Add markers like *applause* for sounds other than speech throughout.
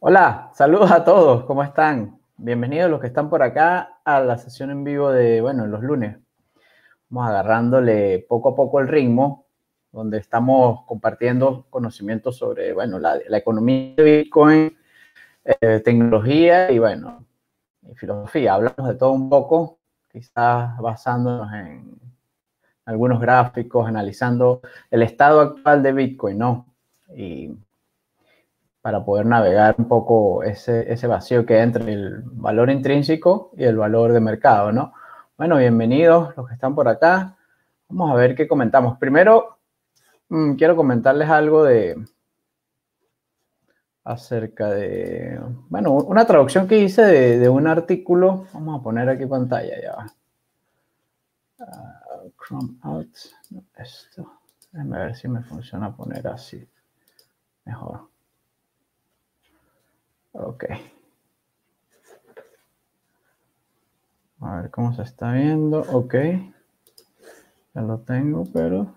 Hola, saludos a todos, ¿cómo están? Bienvenidos los que están por acá a la sesión en vivo de, bueno, los lunes. Vamos agarrándole poco a poco el ritmo, donde estamos compartiendo conocimientos sobre, bueno, la, economía de Bitcoin, eh, tecnología y, bueno, y filosofía. Hablamos de todo un poco, quizás basándonos en algunos gráficos, analizando el estado actual de Bitcoin, ¿no? Y para poder navegar un poco ese, vacío que hay entre el valor intrínseco y el valor de mercado, ¿no? Bueno, bienvenidos los que están por acá. Vamos a ver qué comentamos. Primero, mm, quiero comentarles algo de acerca de, bueno, una traducción que hice de, un artículo. Vamos a poner aquí pantalla, ya ah, Chrome out, esto. ver si me funciona poner así. Mejor. Ok. A ver cómo se está viendo. Ok. Ya lo tengo, pero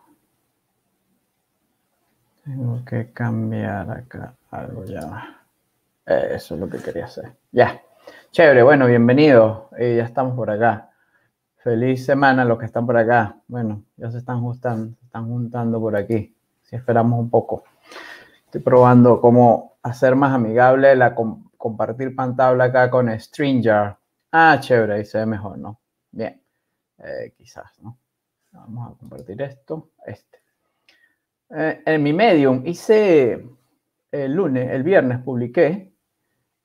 tengo que cambiar acá algo ya. Eso es lo que quería hacer. Ya. Chévere, bueno, bienvenido. Eh, ya estamos por acá. Feliz semana los que están por acá. Bueno, ya se están se están juntando por aquí. Si esperamos un poco. Estoy probando cómo hacer más amigable la compartir pantalla acá con Stranger. Ah, chévere, ahí se ve mejor, ¿no? Bien, eh, quizás, ¿no? Vamos a compartir esto, este. Eh, en mi Medium hice el lunes, el viernes publiqué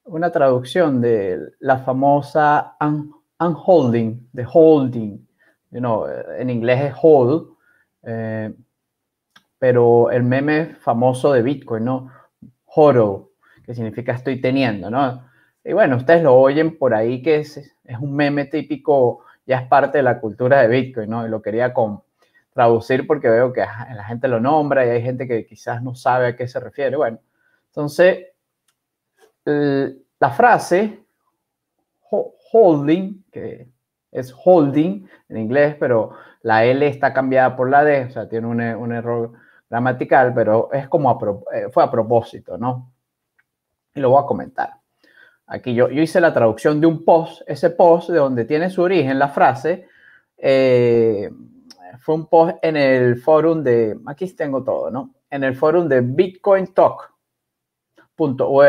una traducción de la famosa un, unholding, de holding. You en inglés es hold, eh, pero el meme famoso de Bitcoin, ¿no? horo, que significa estoy teniendo, ¿no? Y bueno, ustedes lo oyen por ahí que es, es un meme típico, ya es parte de la cultura de Bitcoin, ¿no? Y lo quería traducir porque veo que la gente lo nombra y hay gente que quizás no sabe a qué se refiere. Bueno, entonces, la frase holding, que es holding en inglés, pero la L está cambiada por la D, o sea, tiene un error gramatical, pero es como eh, fue a propósito, ¿no? Y lo voy a comentar. Aquí yo, hice la traducción de un post, ese post de donde tiene su origen la frase, eh, fue un post en el forum de, aquí tengo todo, ¿no? En el forum de bitcointalk.org.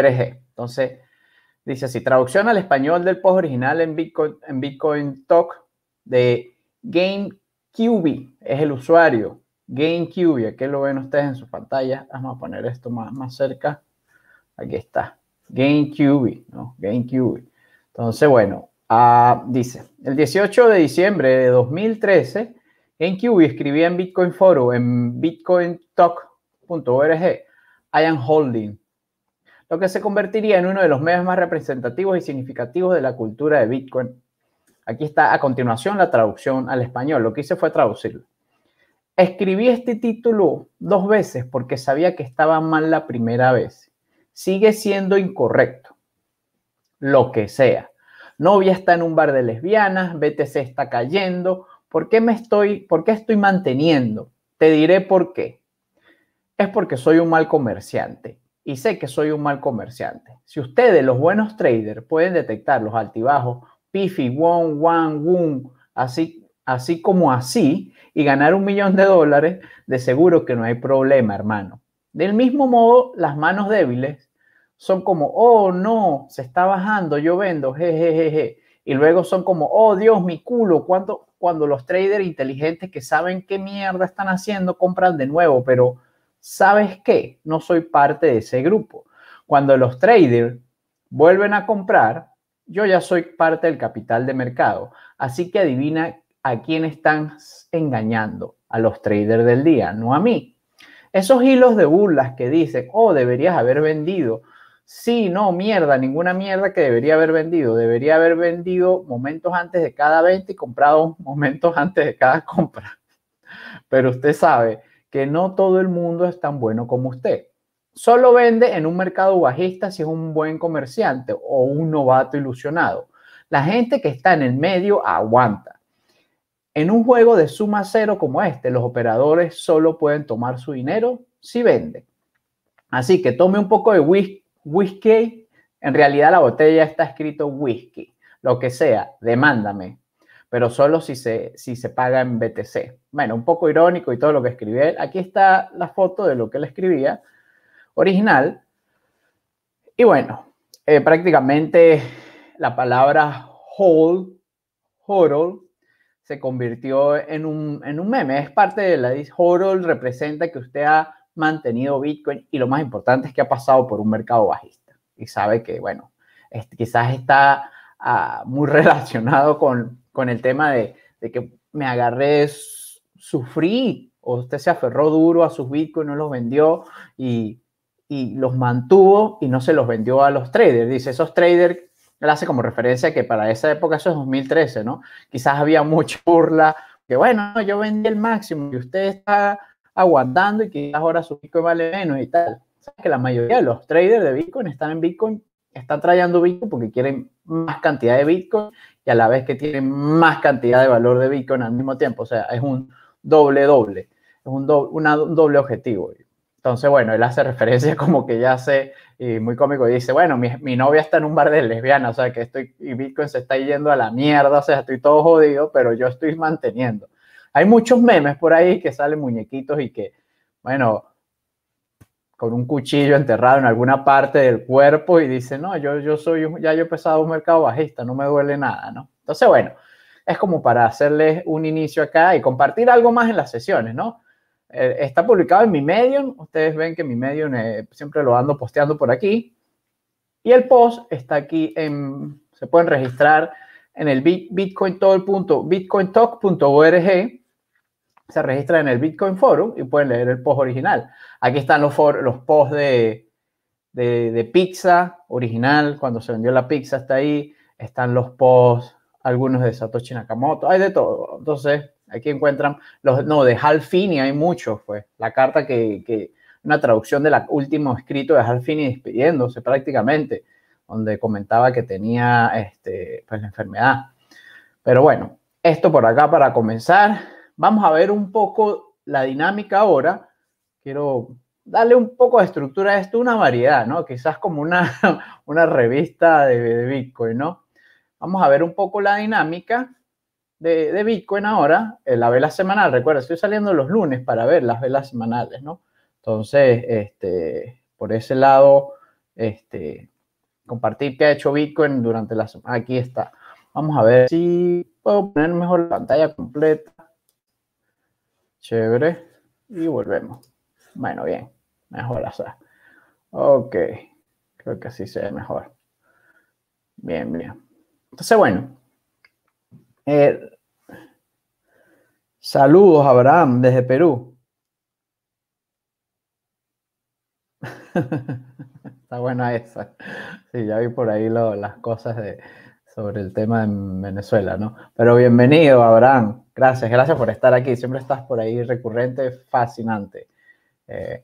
Entonces, dice así, traducción al español del post original en Bitcoin, en Bitcoin Talk de GameCube, es el usuario GameCube, aquí lo ven ustedes en su pantalla. Vamos a poner esto más, más cerca. Aquí está. GameCube, ¿no? GameCube. Entonces, bueno, ah, dice, el 18 de diciembre de 2013, GameCube escribía en Bitcoin Forum, en bitcointalk.org, I am holding, lo que se convertiría en uno de los medios más representativos y significativos de la cultura de Bitcoin. Aquí está a continuación la traducción al español. Lo que hice fue traducirlo. Escribí este título dos veces porque sabía que estaba mal la primera vez. Sigue siendo incorrecto. Lo que sea. Novia está en un bar de lesbianas, BTC está cayendo. ¿Por qué me estoy, por qué estoy manteniendo? Te diré por qué. Es porque soy un mal comerciante y sé que soy un mal comerciante. Si ustedes, los buenos traders, pueden detectar los altibajos, Pifi, Wong, one, one, así así como así y ganar un millón de dólares, de seguro que no hay problema, hermano. Del mismo modo, las manos débiles son como, oh no, se está bajando, yo vendo, jejejeje. Y luego son como, oh Dios, mi culo, cuando, cuando los traders inteligentes que saben qué mierda están haciendo compran de nuevo, pero ¿sabes qué? No soy parte de ese grupo. Cuando los traders vuelven a comprar, yo ya soy parte del capital de mercado. Así que adivina a quién están engañando, a los traders del día, no a mí. Esos hilos de burlas que dicen, oh, deberías haber vendido. Sí, no, mierda, ninguna mierda que debería haber vendido. Debería haber vendido momentos antes de cada venta y comprado *laughs* momentos antes de cada compra. Pero usted sabe que no todo el mundo es tan bueno como usted. Solo vende en un mercado bajista si es un buen comerciante o un novato ilusionado. La gente que está en el medio aguanta. En un juego de suma cero como este, los operadores solo pueden tomar su dinero si venden. Así que tome un poco de whisky. En realidad la botella está escrito whisky. Lo que sea, demándame. Pero solo si se, si se paga en BTC. Bueno, un poco irónico y todo lo que escribí. Aquí está la foto de lo que él escribía original. Y bueno, eh, prácticamente la palabra hold, hodl, se convirtió en un, meme. Es parte de la Horold representa que usted ha mantenido Bitcoin y lo más importante es que ha pasado por un mercado bajista y sabe que, bueno, quizás está ah, muy *laughs* relacionado con, el tema de, de, que me agarré, sufrí, o usted se aferró duro a sus Bitcoin, no los vendió y, y los mantuvo y no se los vendió a los traders. Dice, esos traders él hace como referencia que para esa época, eso es 2013, ¿no? Quizás había mucha burla, que bueno, yo vendí el máximo y usted está aguantando y quizás ahora su Bitcoin vale menos y tal. que la mayoría de los traders de Bitcoin están en Bitcoin, están trayendo Bitcoin porque quieren más cantidad de Bitcoin y a la vez que tienen más cantidad de valor de Bitcoin al mismo tiempo. O sea, es un doble doble, es un doble, una, un doble objetivo. Entonces, bueno, él hace *laughs* referencia como que ya sé, y muy cómico, y dice, bueno, mi, novia está en un bar de lesbianas, o sea, que estoy, y Bitcoin se está yendo a la mierda, o sea, estoy todo jodido, pero yo estoy manteniendo. Hay muchos memes por ahí que salen muñequitos y que, bueno, con un cuchillo enterrado en alguna parte del cuerpo y dice, no, yo, yo soy, ya yo he pesado un mercado bajista, no me duele nada, ¿no? Entonces, bueno, es como para hacerles un inicio acá y compartir algo más en las sesiones, ¿no? Eh, está publicado en mi Medium. Ustedes ven que mi Medium eh, siempre lo ando posteando por aquí. Y el post está aquí en, se pueden registrar en el Bitcoin bitcointalk.org. Se registra en el Bitcoin Forum y pueden leer el post original. Aquí están los, los posts de, de, de, pizza original, cuando se vendió la pizza está ahí. Están los posts, algunos de Satoshi Nakamoto, hay de todo. Entonces, Aquí encuentran los, no, de Hal Finney hay muchos, pues, la carta que, una traducción del último escrito de Hal Finney despidiéndose prácticamente, donde comentaba que tenía, este, pues, la enfermedad. Pero bueno, esto por acá para comenzar. Vamos a ver un poco la dinámica ahora. Quiero darle un poco de estructura a esto, una variedad, ¿no? Quizás como una, *laughs* una revista de, de Bitcoin, ¿no? Vamos a ver un poco la dinámica de, Bitcoin ahora, eh, la vela semanal, recuerda, estoy saliendo los lunes para ver las velas semanales, ¿no? Entonces, este, por ese lado, este, compartir qué ha hecho Bitcoin durante la semana. Aquí está. Vamos a ver si puedo poner mejor la pantalla completa. Chévere. Y volvemos. Bueno, bien. Mejor así. Ok. Creo que así se ve mejor. Bien, bien. Entonces, bueno. Eh, Saludos, Abraham, desde Perú. *laughs* Está buena esa. Sí, ya vi por ahí las cosas sobre el tema en Venezuela, ¿no? Pero bienvenido, Abraham. Gracias, gracias por estar aquí. Siempre estás por ahí recurrente, fascinante. Eh,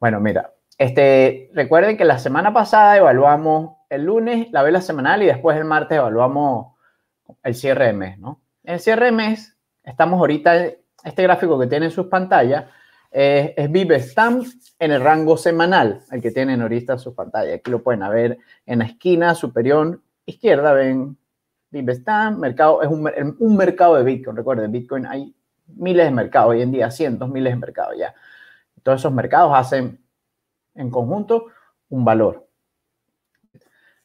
bueno, mira, este, recuerden que la semana pasada evaluamos el lunes la vela semanal y después el martes evaluamos el cierre mes, ¿no? El cierre mes estamos ahorita, este gráfico que tienen sus pantallas, es Vivestam en el rango semanal, el que tienen ahorita en sus pantallas. Aquí lo pueden ver en la esquina superior izquierda, ven Vivestam, mercado, es un, un mercado de Bitcoin. Recuerden, Bitcoin hay miles de mercados hoy en día, cientos, miles de mercados ya. Todos esos mercados hacen en conjunto un valor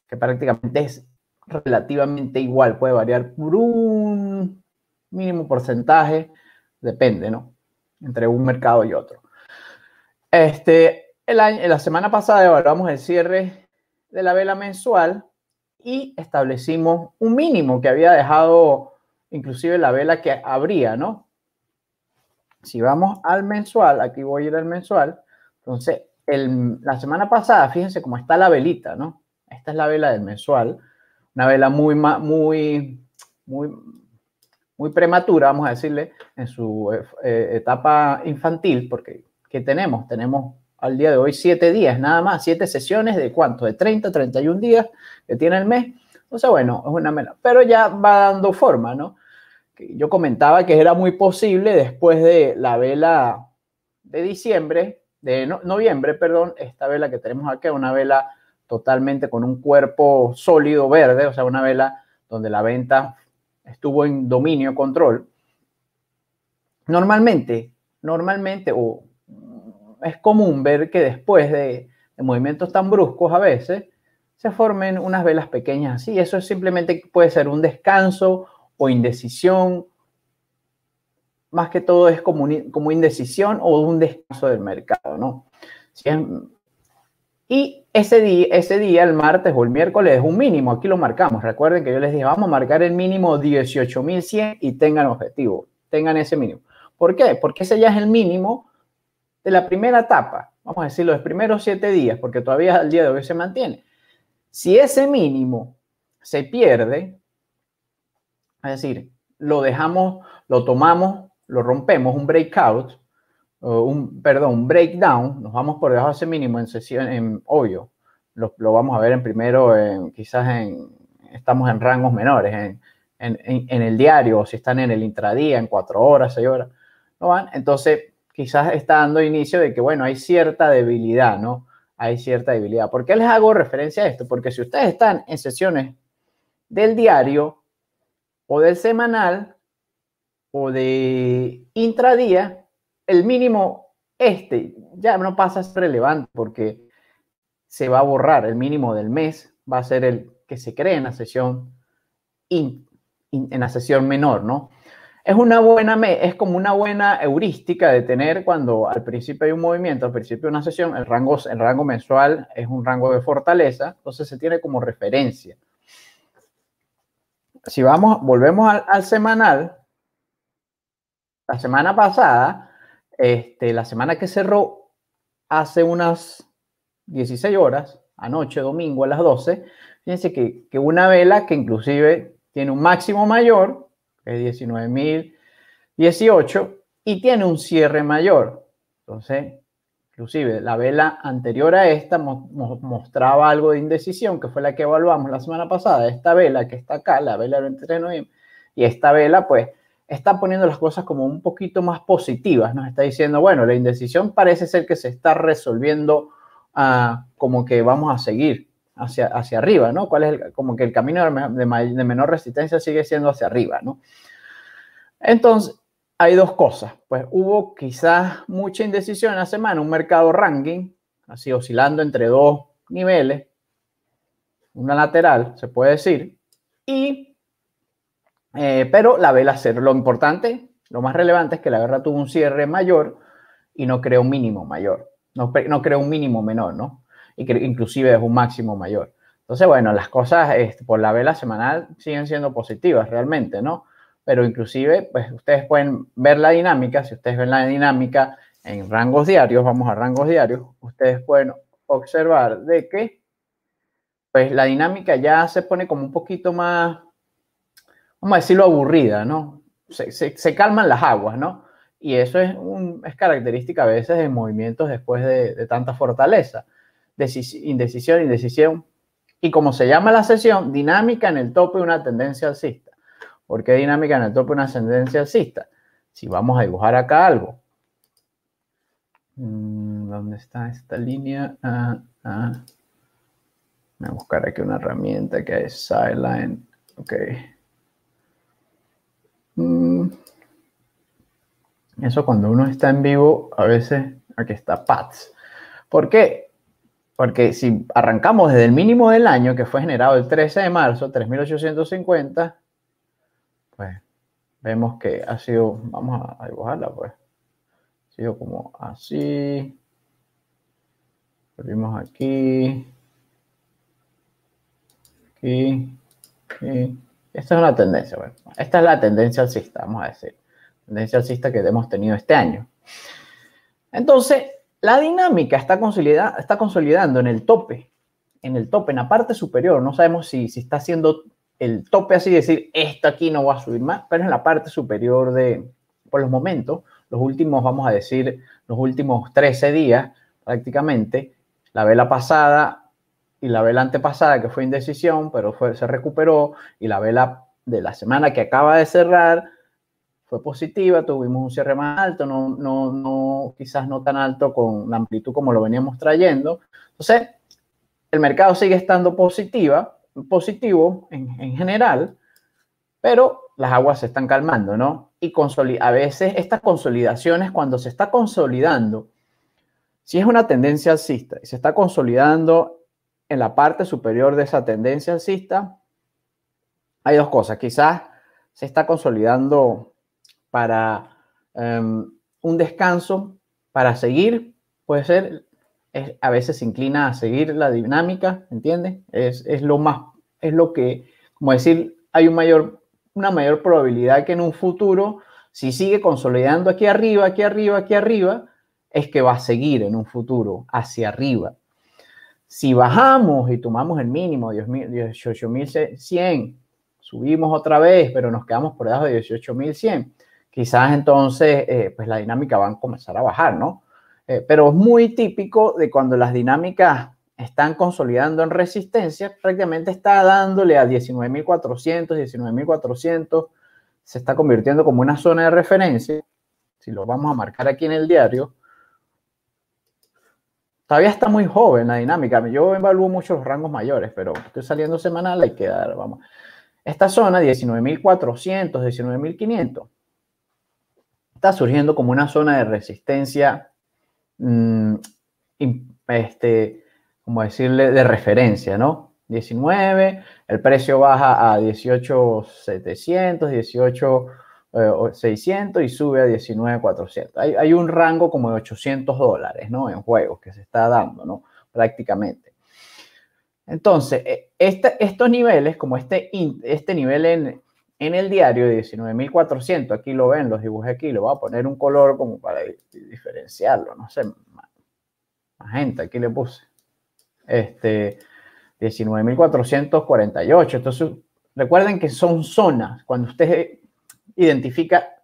que prácticamente es relativamente igual, puede variar por un mínimo porcentaje, depende, ¿no? Entre un mercado y otro. Este, el la semana pasada evaluamos el cierre de la vela mensual y establecimos un mínimo que había dejado inclusive la vela que habría, ¿no? Si vamos al mensual, aquí voy a ir al mensual, entonces el, la semana pasada, fíjense cómo está la velita, ¿no? Esta es la vela del mensual, una vela muy, muy, muy muy prematura, vamos a decirle, en su eh, eh, etapa infantil, porque ¿qué tenemos? Tenemos al día de hoy siete días, nada más, siete sesiones de cuánto, de 30, 31 días que tiene el mes. O sea, bueno, es una vela, pero ya va dando forma, ¿no? Yo comentaba que era muy posible después de la vela de diciembre, de noviembre, perdón, esta vela que tenemos acá, una vela totalmente con un cuerpo sólido verde, o sea, una vela donde la venta estuvo en dominio, control, normalmente, normalmente, o es común ver que después de, movimientos tan bruscos a veces, se formen unas velas pequeñas así. Eso simplemente puede ser un descanso o indecisión. Más que todo es como, como indecisión o un descanso del mercado, ¿no? y ese día, ese día, el martes o el miércoles, es un mínimo. Aquí lo marcamos. Recuerden que yo les dije, vamos a marcar el mínimo 18.100 y tengan objetivo, tengan ese mínimo. ¿Por qué? Porque ese ya es el mínimo de la primera etapa. Vamos a decir, los primeros siete días, porque todavía al día de hoy se mantiene. Si ese mínimo se pierde, es decir, lo dejamos, lo tomamos, lo rompemos, un breakout, un, perdón, un breakdown, nos vamos por debajo de ese mínimo en sesión, en hoyo lo, vamos a ver en primero, quizás en, estamos en rangos menores, en, el diario, o si están en el intradía, en cuatro horas, seis horas, ¿no van? Entonces, quizás está dando inicio de que, bueno, hay cierta debilidad, ¿no? Hay cierta debilidad. ¿Por qué les hago referencia a esto? Porque si ustedes están en sesiones del diario o del semanal o de intradía, el mínimo este ya no pasa a ser relevante porque se va a borrar el mínimo del mes, va a ser el que se cree en la sesión en la sesión menor, ¿no? Es una buena es como una buena heurística de tener cuando al principio hay un movimiento, al principio de una sesión, el rango el rango mensual es un rango de fortaleza, entonces se tiene como referencia. Si vamos volvemos al semanal, la semana pasada este, la semana que cerró, hace unas 16 horas, anoche, domingo a las 12, fíjense que, una vela que inclusive tiene un máximo mayor, que es 19.018, y tiene un cierre mayor. Entonces, inclusive la vela anterior a esta mostraba algo de indecisión, que fue la que evaluamos la semana pasada. Esta vela que está acá, la vela del 23 de noviembre, y esta vela, pues, está poniendo las cosas como un poquito más positivas, nos está diciendo, bueno, la indecisión parece ser que se está resolviendo ah, como que vamos a seguir hacia, hacia arriba, ¿no? ¿Cuál es como que el camino de, menor resistencia sigue siendo hacia arriba, ¿no? Entonces, hay dos cosas, pues hubo quizás mucha indecisión en la semana, un mercado ranking, así oscilando entre dos niveles, una lateral, se puede decir, y eh, pero la vela cero. Lo importante, lo más relevante es que la guerra tuvo un cierre mayor y no creó un mínimo mayor. No, no creó un mínimo menor, ¿no? Y que inclusive es un máximo mayor. Entonces, bueno, las cosas este, por la vela semanal siguen siendo positivas realmente, ¿no? Pero inclusive, pues ustedes pueden ver la dinámica, si ustedes ven la dinámica en rangos diarios, vamos a rangos diarios, ustedes pueden observar de que, pues la dinámica ya se pone como un poquito más vamos a decirlo, aburrida, ¿no? Se, calman las aguas, ¿no? Y eso es, es característica a veces de movimientos después de, tanta fortaleza. indecisión, indecisión. Y como se llama la sesión, dinámica en el tope de una tendencia alcista. ¿Por qué dinámica en el tope de una tendencia alcista? Si vamos a dibujar acá algo. Mm, ¿Dónde está esta línea? Ah, ah. Voy a buscar aquí una herramienta que es Sideline. Ok. Mm. Eso cuando uno está en vivo, a veces aquí está PATS. ¿Por qué? Porque si arrancamos desde el mínimo del año, que fue generado el 13 de marzo, 3850, pues vemos que ha sido, vamos a, dibujarla, pues, ha sido como así. Volvimos aquí. Aquí. Aquí. Esta es tendencia, Esta es la tendencia alcista, vamos a decir. Tendencia alcista que hemos tenido este año. Entonces, la dinámica está, consolidada, está consolidando en el tope, en el tope, en la parte superior. No sabemos si, está haciendo el tope así, decir, esto aquí no va a subir más, pero en la parte superior de, por los momentos, los últimos, vamos a decir, los últimos 13 días prácticamente, la vela pasada y la vela antepasada que fue indecisión, pero fue, se recuperó, y la vela de la semana que acaba de cerrar fue positiva, tuvimos un cierre más alto, no, no, no, quizás no tan alto con la amplitud como lo veníamos trayendo. Entonces, el mercado sigue estando positiva, positivo en, en general, pero las aguas se están calmando, ¿no? Y a veces estas consolidaciones, cuando se está consolidando, si es una tendencia alcista y se está consolidando en la parte superior de esa tendencia alcista, hay dos cosas. Quizás se está consolidando para em, un descanso, para seguir, puede ser, a veces se inclina a seguir la dinámica, ¿entiendes? Es, lo más, es lo que, como decir, hay un mayor, una mayor probabilidad que en un futuro, si sigue consolidando aquí arriba, aquí arriba, aquí arriba, es que va a seguir en un futuro hacia arriba. Si bajamos y tomamos el mínimo, 18.100, subimos otra vez, pero nos quedamos por debajo de 18.100, quizás entonces eh, pues la dinámica va a comenzar a bajar, ¿no? Eh, pero es muy típico de cuando las dinámicas están consolidando en resistencia, prácticamente está dándole a 19.400, 19.400, se está convirtiendo como una zona de referencia, si lo vamos a marcar aquí en el diario, todavía está muy joven la dinámica. Yo evalúo mucho los rangos mayores, pero estoy saliendo semanal, hay que dar, vamos. Esta zona, 19.400, 19.500, está surgiendo como una zona de resistencia, mm, este, como decirle, de referencia, ¿no? 19, el precio baja a 18.700, 18 600 eh, y sube a 19,400. Hay, hay un rango como de 800 dólares, ¿no? En juegos que se está dando, ¿no? Prácticamente. Entonces, este, estos niveles, como este, este nivel en, el diario de 19.400, aquí lo ven, los dibujé aquí, lo voy a poner un color como para diferenciarlo, no sé, gente aquí le puse. Este, 19.448, entonces recuerden que son zonas, cuando ustedes identifica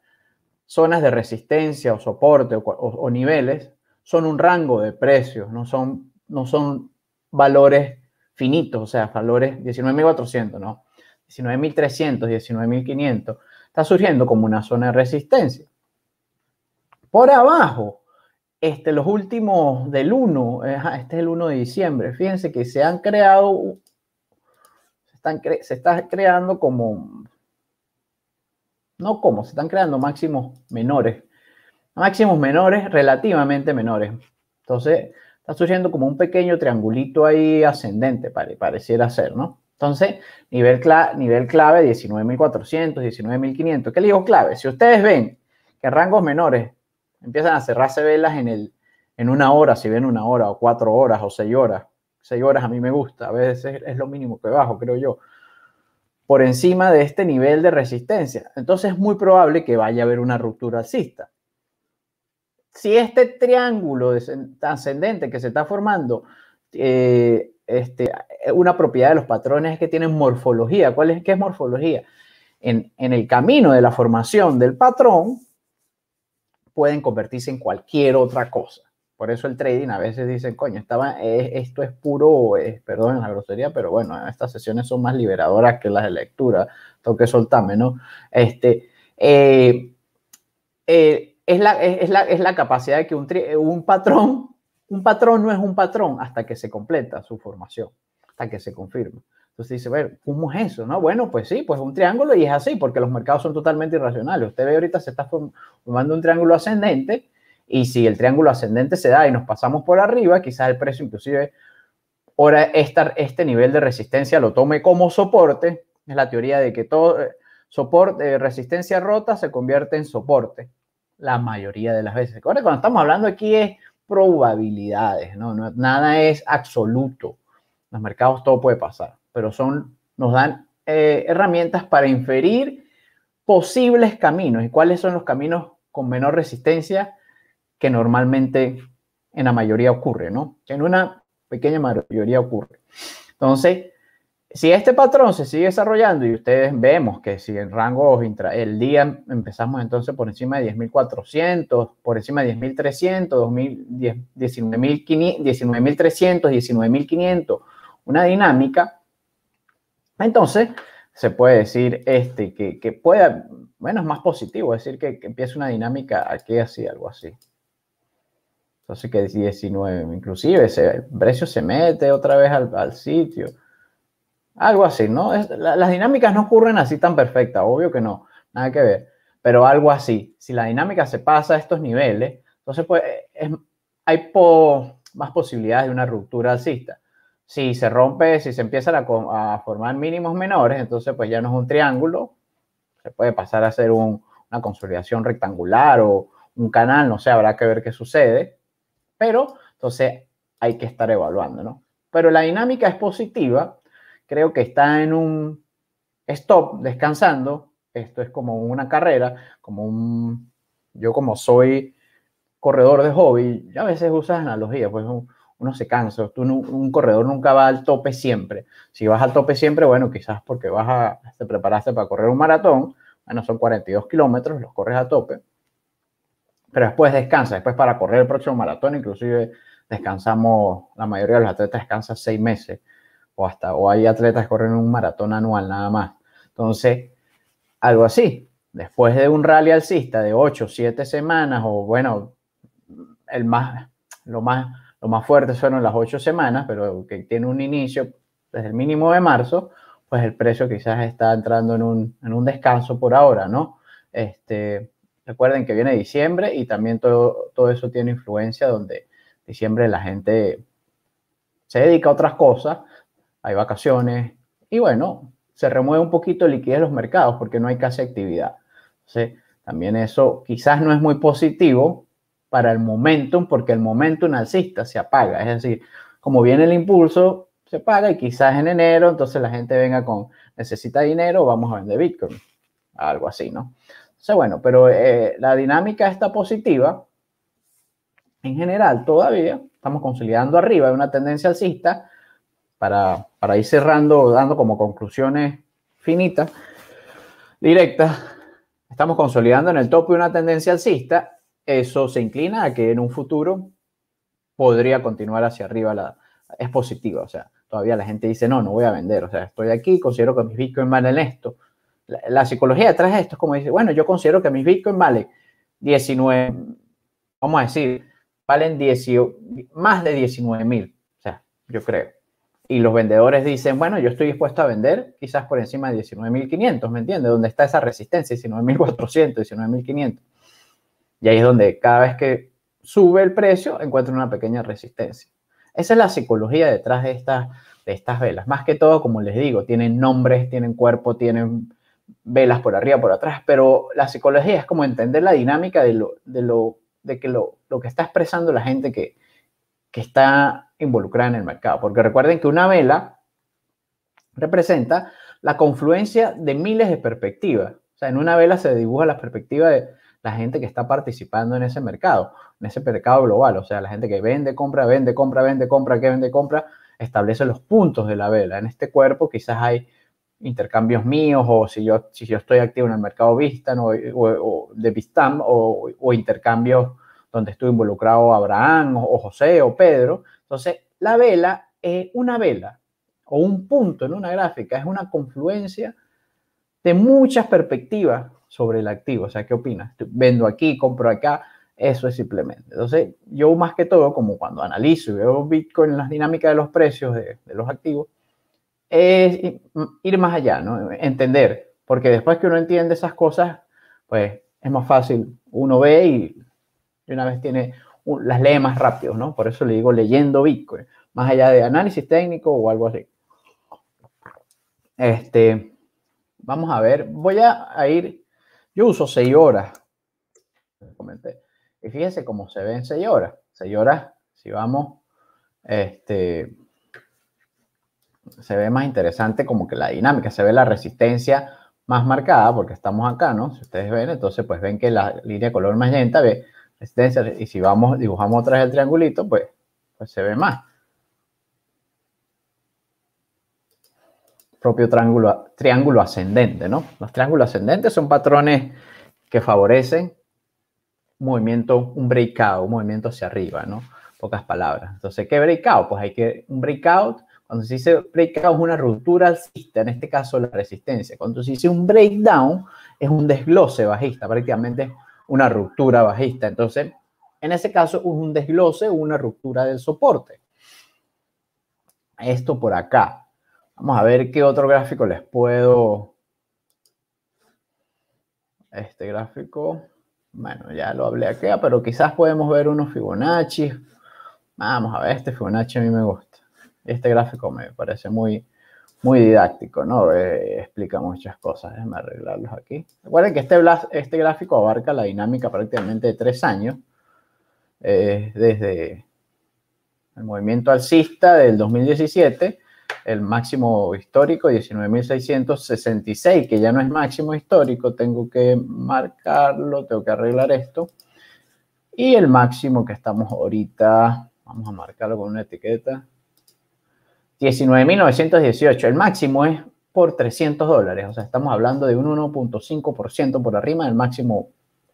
zonas de resistencia o soporte o, niveles, son un rango de precios, no son, no son valores finitos, o sea, valores 19.400, ¿no? 19.300, 19.500, está surgiendo como una zona de resistencia. Por abajo, este, los últimos del 1, eh, este es el 1 de diciembre, fíjense que se han creado, están, se está creando como no como, se están creando máximos menores, máximos menores, relativamente menores. Entonces, está surgiendo como un pequeño triangulito ahí ascendente, pare, pareciera ser, ¿no? Entonces, nivel, nivel clave 19.400, 19.500. ¿Qué le digo clave? Si ustedes ven que rangos menores empiezan a cerrarse velas en, el, en una hora, si ven una hora o cuatro horas o seis horas, seis horas a mí me gusta, a veces es lo mínimo que bajo, creo yo por encima de este nivel de resistencia. Entonces es muy probable que vaya a haber una ruptura alcista. Si este triángulo ascendente que se está formando, eh, este, una propiedad de los patrones es que tienen morfología. ¿Cuál es, ¿Qué es morfología? en el camino de la formación del patrón pueden convertirse en cualquier otra cosa. Por eso el trading a veces dicen, coño, estaba, eh, esto es puro, eh, perdón la grosería, pero bueno, estas sesiones son más liberadoras que las de lectura, tengo que soltarme, ¿no? Este, eh, eh, es, la, es, la, capacidad de que un, un patrón, un patrón no es un patrón hasta que se completa su formación, hasta que se confirma. Entonces dice, bueno, ¿cómo es eso? No, bueno, pues sí, pues un triángulo y es así, porque los mercados son totalmente irracionales. Usted ve ahorita se está formando un triángulo ascendente y si el triángulo ascendente se da y nos pasamos por arriba, quizás el precio inclusive ahora estar este nivel de resistencia lo tome como soporte. Es la teoría de que todo eh, soporte, eh, resistencia rota se convierte en soporte la mayoría de las veces. Ahora cuando estamos hablando aquí es probabilidades, ¿no? nada es absoluto. En los mercados todo puede pasar, pero son, nos dan eh, herramientas para inferir posibles caminos y cuáles son los caminos con menor resistencia normalmente en la mayoría ocurre, ¿no? En una pequeña mayoría ocurre. Entonces, si este patrón se sigue desarrollando y ustedes vemos que si en rango intra, el día empezamos entonces por encima de 10.400, por encima de 10.300, 19.300, 19.500, una dinámica, entonces se puede decir este, que, que pueda, bueno, es más positivo decir que, que empiece una dinámica aquí así, algo así. Entonces que 19, inclusive el precio se mete otra vez al, sitio. Algo así, ¿no? las dinámicas no ocurren así tan perfectas, obvio que no, nada que ver, pero algo así. Si la dinámica se pasa a estos niveles, entonces pues eh, hay más posibilidades de una ruptura alcista. Si se rompe, si se empiezan a, formar mínimos menores, entonces pues ya no es un triángulo, se puede pasar a ser una consolidación rectangular o un canal, no sé, habrá que ver qué sucede pero entonces hay que estar evaluando, ¿no? Pero la dinámica es positiva, creo que está en un stop, descansando, esto es como una carrera, como un, yo como soy corredor de hobby, Ya a veces usas analogías, pues uno se cansa, tú, un corredor nunca va al tope siempre. Si vas al tope siempre, bueno, quizás porque vas a, te preparaste para correr un maratón, bueno, son 42 kilómetros, los corres a tope, pero después descansa, después para correr el próximo maratón, inclusive descansamos, la mayoría de los atletas descansan seis meses o hasta, o hay atletas que corren un maratón anual nada más. Entonces, algo así, después de un rally alcista de ocho, siete semanas o bueno, el más, lo más, lo más fuerte fueron las ocho semanas, pero que tiene un inicio desde el mínimo de marzo, pues el precio quizás está entrando en un, en un descanso por ahora, ¿no? Este, Recuerden que viene diciembre y también todo, eso tiene influencia donde diciembre la gente se dedica a otras cosas, hay vacaciones y bueno, se remueve un poquito el liquidez los mercados porque no hay casi actividad. Entonces, también eso quizás no es muy positivo para el momentum porque el momentum alcista se apaga. Es decir, como viene el impulso, se paga y quizás en enero entonces la gente venga con necesita dinero, vamos a vender Bitcoin, algo así, ¿no? sea, bueno, pero eh, la dinámica está positiva. En general, todavía estamos consolidando arriba, de una tendencia alcista para, para ir cerrando, dando como conclusiones finitas, directas. Estamos consolidando en el tope una tendencia alcista. Eso se inclina a que en un futuro podría continuar hacia arriba. La, es positiva, o sea, todavía la gente dice, no, no voy a vender, o sea, estoy aquí, considero que mis Bitcoin en esto la, psicología detrás de esto es como dice, bueno, yo considero que mis bitcoins valen 19, vamos a decir, valen 18, más de 19 mil, o sea, yo creo. Y los vendedores dicen, bueno, yo estoy dispuesto a vender quizás por encima de 19.500, ¿me entiendes? ¿Dónde está esa resistencia? 19.400, 19.500. Y ahí es donde cada vez que sube el precio, encuentra una pequeña resistencia. Esa es la psicología detrás de estas, de estas velas. Más que todo, como les digo, tienen nombres, tienen cuerpo, tienen velas por arriba, por atrás, pero la psicología es como entender la dinámica de lo, de lo, de que lo, que está expresando la gente que, que está involucrada en el mercado. Porque recuerden que una vela representa la confluencia de miles de perspectivas. O sea, en una vela se dibuja la perspectiva de la gente que está participando en ese mercado, en ese mercado global. O sea, la gente que vende, compra, vende, compra, vende, compra, que vende, compra, establece los puntos de la vela. En este cuerpo quizás hay intercambios míos o si yo, si yo estoy activo en el mercado Vistan o, de Vistam o, intercambios donde estoy involucrado Abraham o, José o Pedro. Entonces, la vela es una vela o un punto en una gráfica, es una confluencia de muchas perspectivas sobre el activo. O sea, ¿qué opinas? Vendo aquí, compro acá. Eso es simplemente. Entonces, yo más que todo, como cuando analizo y veo Bitcoin en las dinámicas de los precios de los activos, es ir más allá, ¿no? Entender, porque después que uno entiende esas cosas, pues es más fácil. Uno ve y una vez tiene, las lee más rápido, ¿no? Por eso le digo leyendo Bitcoin, más allá de análisis técnico o algo así. Este, vamos a ver, voy a, ir, yo uso 6 horas, y fíjense cómo se ven 6 horas, 6 horas, si vamos, este, se ve más interesante como que la dinámica, se ve la resistencia más marcada porque estamos acá, ¿no? Si ustedes ven, entonces pues ven que la línea de color magenta ve resistencia y si vamos, dibujamos otra vez el triangulito, pues, pues se ve más. Propio triángulo, triángulo ascendente, ¿no? Los triángulos ascendentes son patrones que favorecen un movimiento, un breakout, un movimiento hacia arriba, ¿no? Pocas palabras. Entonces, ¿qué breakout? Pues hay que, un breakout cuando se dice breakout es una ruptura alcista, en este caso la resistencia. Cuando se dice un breakdown es un desglose bajista, prácticamente una ruptura bajista. Entonces, en ese caso es un desglose, una ruptura del soporte. Esto por acá. Vamos a ver qué otro gráfico les puedo... Este gráfico, bueno, ya lo hablé acá, pero quizás podemos ver unos Fibonacci. Vamos a ver, este Fibonacci a mí me gusta este gráfico me parece muy, muy didáctico, ¿no? Eh, explica muchas cosas. Déjenme arreglarlos aquí. Recuerden que este, este gráfico abarca la dinámica prácticamente de tres años, eh, desde el movimiento alcista del 2017, el máximo histórico 19.666, que ya no es máximo histórico, tengo que marcarlo, tengo que arreglar esto. Y el máximo que estamos ahorita, vamos a marcarlo con una etiqueta, 19.918. El máximo es por 300 dólares. O sea, estamos hablando de un 1.5% por arriba del máximo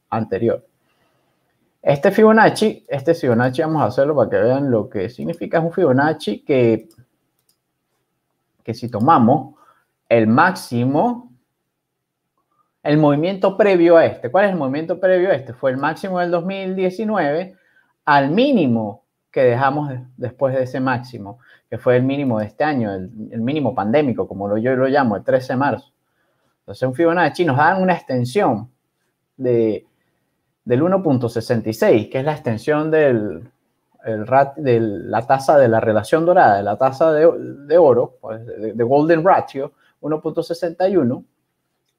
anterior. Este Fibonacci, este Fibonacci vamos a hacerlo para que vean lo que significa. Es un Fibonacci que, que si tomamos el máximo, el movimiento previo a este. ¿Cuál es el movimiento previo a este? Fue el máximo del 2019 al mínimo que dejamos después de ese máximo, que fue el mínimo de este año, el, mínimo pandémico, como lo, yo lo llamo, el 13 de marzo. Entonces, un Fibonacci nos dan una extensión de, del 1.66, que es la extensión del, rat, de la tasa de la relación dorada, de la tasa de, de oro, pues, de, de, golden ratio, 1.61,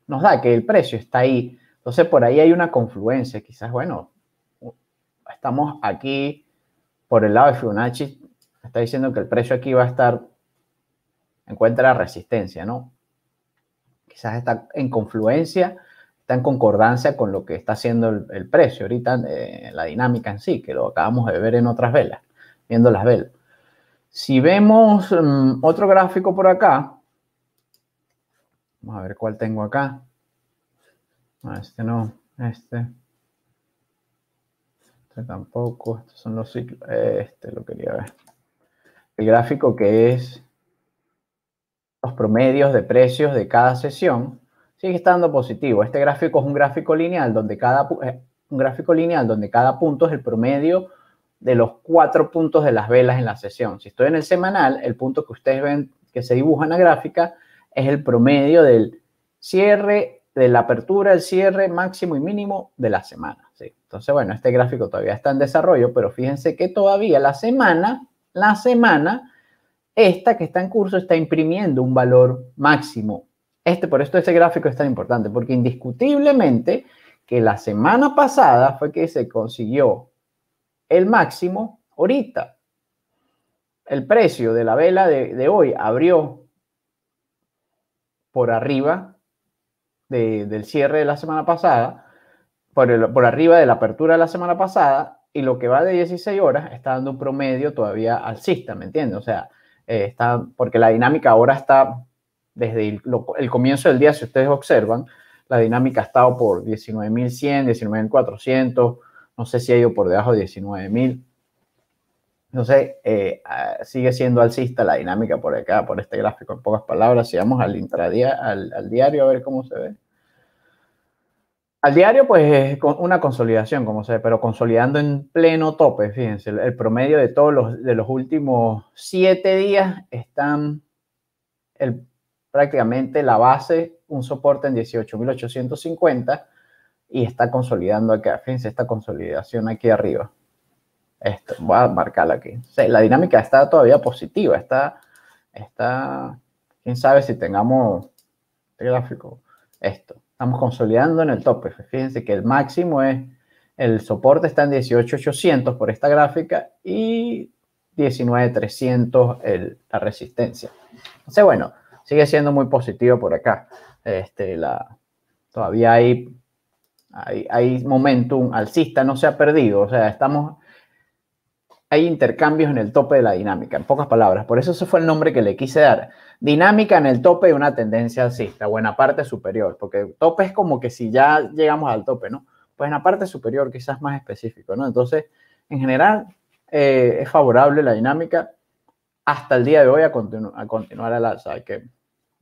nos da que el precio está ahí. Entonces por ahí hay una confluencia, quizás, bueno, estamos aquí por el lado de Fibonacci, está diciendo que el precio aquí va a estar, encuentra resistencia, ¿no? Quizás está en confluencia, está en concordancia con lo que está haciendo el, precio ahorita, eh, la dinámica en sí, que lo acabamos de ver en otras velas, viendo las velas. Si vemos mm, otro gráfico por acá, vamos a ver cuál tengo acá. Ah, este no, este. Este tampoco. son los ciclos. Este lo quería ver. El gráfico que es los promedios de precios de cada sesión sigue estando positivo. Este gráfico es un gráfico lineal donde cada eh, un gráfico lineal donde cada punto es el promedio de los cuatro puntos de las velas en la sesión. Si estoy en el semanal, el punto que ustedes ven que se dibuja en la gráfica es el promedio del cierre de la apertura, el cierre máximo y mínimo de la semana. ¿sí? Entonces, bueno, este gráfico todavía está en desarrollo, pero fíjense que todavía la semana, la semana, esta que está en curso está imprimiendo un valor máximo. Este, por esto este gráfico es tan importante, porque indiscutiblemente que la semana pasada fue que se consiguió el máximo ahorita. El precio de la vela de hoy abrió por arriba del cierre de la semana pasada, por, por arriba de la apertura de la semana pasada, y lo que va de 16 horas está dando un promedio todavía alcista, ¿me entiendes? O sea, eh, está, porque la dinámica ahora está, desde el, comienzo del día, si ustedes observan, la dinámica ha estado por 19.100, 19.400, no sé si ha ido por debajo de 19.000. no sé, eh, ah, sigue siendo alcista la dinámica por acá, por este gráfico, en pocas palabras. Si vamos al intradía, al diario, a ver cómo se ve. Al diario, pues es una consolidación, como se ve, pero consolidando en pleno tope, fíjense, el, promedio de todos los, de los últimos siete días están el, prácticamente la base, un soporte en 18.850 y está consolidando acá, fíjense esta consolidación aquí arriba. Esto, voy a marcarla aquí. la dinámica está todavía positiva, está, está, quién sabe si tengamos este gráfico, esto Estamos consolidando en el tope. Fíjense que el máximo es, el soporte está en 18,800 por esta gráfica y 19,300 el, la resistencia. Entonces, bueno, sigue siendo muy positivo por acá. Este, la, todavía hay, hay, hay momentum alcista, no se ha perdido. O sea, estamos hay intercambios en el tope de la dinámica, en pocas palabras. Por eso ese fue el nombre que le quise dar. Dinámica en el tope de una tendencia alcista o en la parte superior, porque tope es como que si ya llegamos al tope, ¿no? Pues en la parte superior quizás más específico, ¿no? Entonces, en general, eh, es favorable la dinámica hasta el día de hoy a, continuar a continuar al alza. Que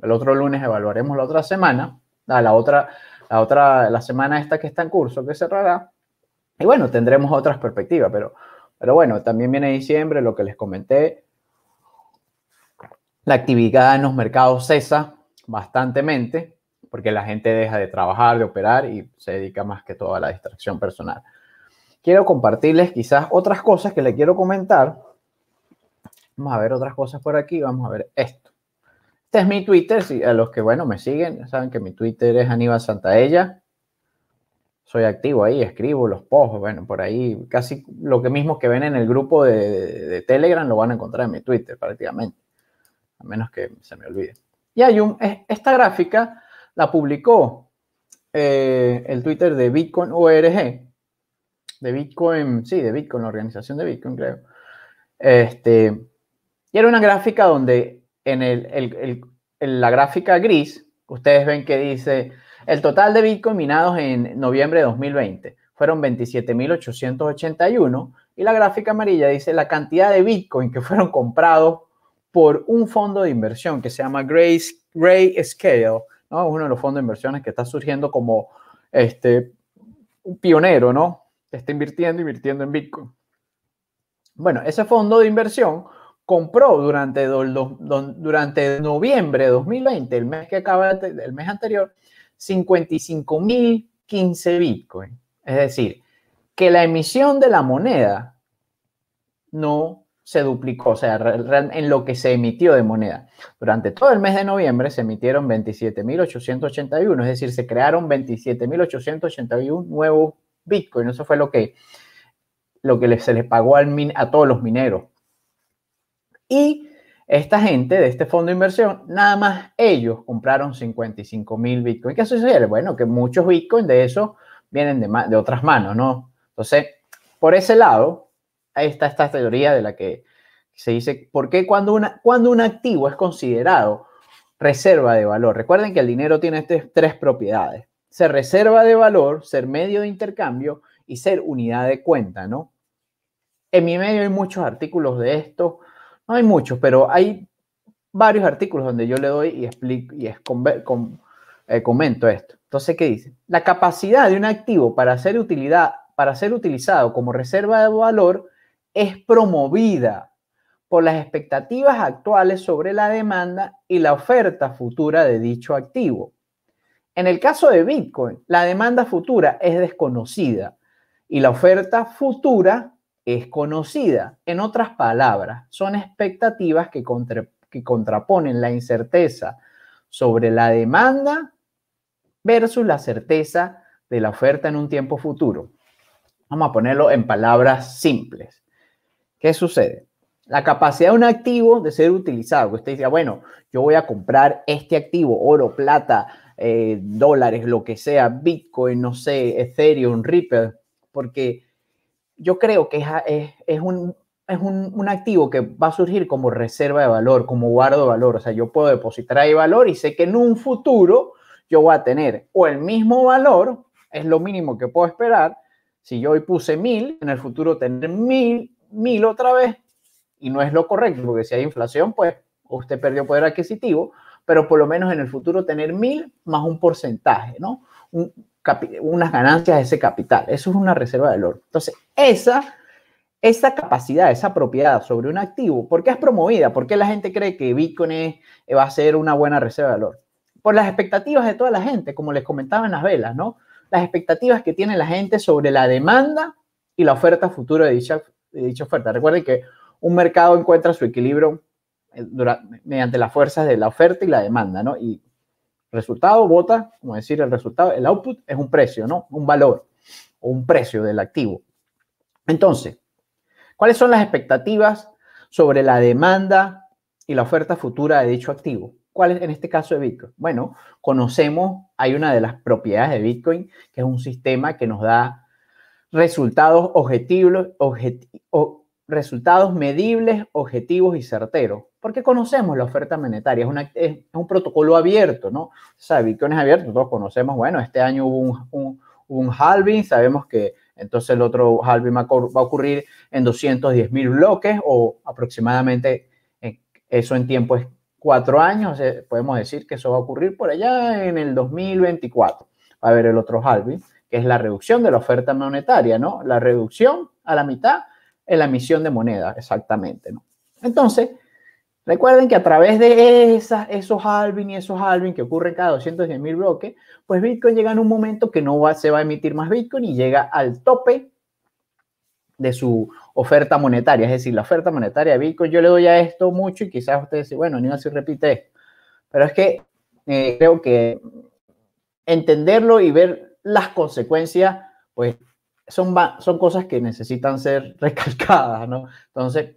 el otro lunes evaluaremos la otra semana, la otra, la otra, la semana esta que está en curso, que cerrará. Y bueno, tendremos otras perspectivas, pero pero bueno, también viene diciembre, lo que les comenté. La actividad en los mercados cesa bastantemente porque la gente deja de trabajar, de operar y se dedica más que todo a la distracción personal. Quiero compartirles quizás otras cosas que le quiero comentar. Vamos a ver otras cosas por aquí. Vamos a ver esto. Este es mi Twitter. Si, a los que, bueno, me siguen, saben que mi Twitter es Aníbal Santaella soy activo ahí, escribo los posts, bueno, por ahí casi lo que mismo que ven en el grupo de, Telegram lo van a encontrar en mi Twitter prácticamente, a menos que se me olvide. Y hay un, esta gráfica la publicó eh, el Twitter de Bitcoin ORG, de Bitcoin, sí, de Bitcoin, la organización de Bitcoin creo. Este, y era una gráfica donde en la gráfica gris, ustedes ven que dice el total de Bitcoin minados en noviembre de 2020 fueron 27.881 y la gráfica amarilla dice la cantidad de Bitcoin que fueron comprados por un fondo de inversión que se llama Gray, Scale, ¿no? uno de los fondos de inversiones que está surgiendo como este, pionero, ¿no? está invirtiendo, invirtiendo en Bitcoin. Bueno, ese fondo de inversión compró durante, durante noviembre de 2020, el mes, que acaba, el mes anterior, 55.015 Bitcoin. Es decir, que la emisión de la moneda no se duplicó, o sea, en lo que se emitió de moneda. Durante todo el mes de noviembre se emitieron 27.881, es decir, se crearon 27.881 nuevos Bitcoin. Eso fue lo que, lo que se les pagó al a todos los mineros. Y esta gente de este fondo de inversión, nada más ellos compraron 55 mil bitcoins. ¿Qué sucede? Bueno, que muchos bitcoins de eso vienen de, otras manos, ¿no? Entonces, por ese lado, ahí está esta teoría de la que se dice, ¿por qué cuando, una, cuando un activo es considerado reserva de valor? Recuerden que el dinero tiene estas tres propiedades. Ser reserva de valor, ser medio de intercambio y ser unidad de cuenta, ¿no? En mi medio hay muchos artículos de esto no hay muchos, pero hay varios artículos donde yo le doy y explico y es con, con, eh, comento esto. Entonces, ¿qué dice? La capacidad de un activo para ser, utilidad, para ser utilizado como reserva de valor es promovida por las expectativas actuales sobre la demanda y la oferta futura de dicho activo. En el caso de Bitcoin, la demanda futura es desconocida y la oferta futura es conocida. En otras palabras, son expectativas que, contraponen la incerteza sobre la demanda versus la certeza de la oferta en un tiempo futuro. Vamos a ponerlo en palabras simples. ¿Qué sucede? La capacidad de un activo de ser utilizado. Usted dice, ah, bueno, yo voy a comprar este activo, oro, plata, eh, dólares, lo que sea, Bitcoin, no sé, Ethereum, Ripple, porque yo creo que es, un, un, activo que va a surgir como reserva de valor, como guardo de valor. O sea, yo puedo depositar ahí valor y sé que en un futuro yo voy a tener o el mismo valor, es lo mínimo que puedo esperar. Si yo hoy puse mil, en el futuro tener mil, mil otra vez. Y no es lo correcto, porque si hay inflación, pues usted perdió poder adquisitivo, pero por lo menos en el futuro tener mil más un porcentaje, ¿no? Un, unas ganancias de ese capital. Eso es una reserva de valor. Entonces, esa, esa capacidad, esa propiedad sobre un activo, ¿por qué es promovida? ¿Por qué la gente cree que Bitcoin es, eh, va a ser una buena reserva de valor? Por las expectativas de toda la gente, como les comentaba en las velas, ¿no? Las expectativas que tiene la gente sobre la demanda y la oferta futura de dicha, de dicha oferta. Recuerden que un mercado encuentra su equilibrio eh, mediante las fuerzas de la oferta y la demanda, ¿no? Y Resultado, bota, como decir, el resultado, el output es un precio, ¿no? Un valor o un precio del activo. Entonces, ¿cuáles son las expectativas sobre la demanda y la oferta futura de dicho activo? ¿Cuál es en este caso de Bitcoin? Bueno, conocemos, hay una de las propiedades de Bitcoin, que es un sistema que nos da resultados objetivos, resultados medibles, objetivos y certeros, porque conocemos la oferta monetaria, es, es un protocolo abierto, ¿no? O que es abierto, todos conocemos, bueno, este año hubo un, un, halving, sabemos que entonces el otro halving va a ocurrir en 210 mil bloques o aproximadamente eso en tiempo es cuatro años, eh, podemos decir que eso va a ocurrir por allá en el 2024. Va a haber el otro halving, que es la reducción de la oferta monetaria, ¿no? La reducción a la mitad en la emisión de moneda, exactamente. ¿no? Entonces, recuerden que a través de esas, esos halving y esos halving que ocurren cada 210 mil bloques, pues Bitcoin llega en un momento que no se va a emitir más Bitcoin y llega al tope de su oferta monetaria. Es decir, la oferta monetaria de Bitcoin, yo le doy a esto mucho y quizás ustedes dicen, bueno, ni así repite esto. Pero es que eh, creo que entenderlo y ver las consecuencias, pues son, cosas que necesitan ser *laughs* recalcadas, ¿no? Entonces,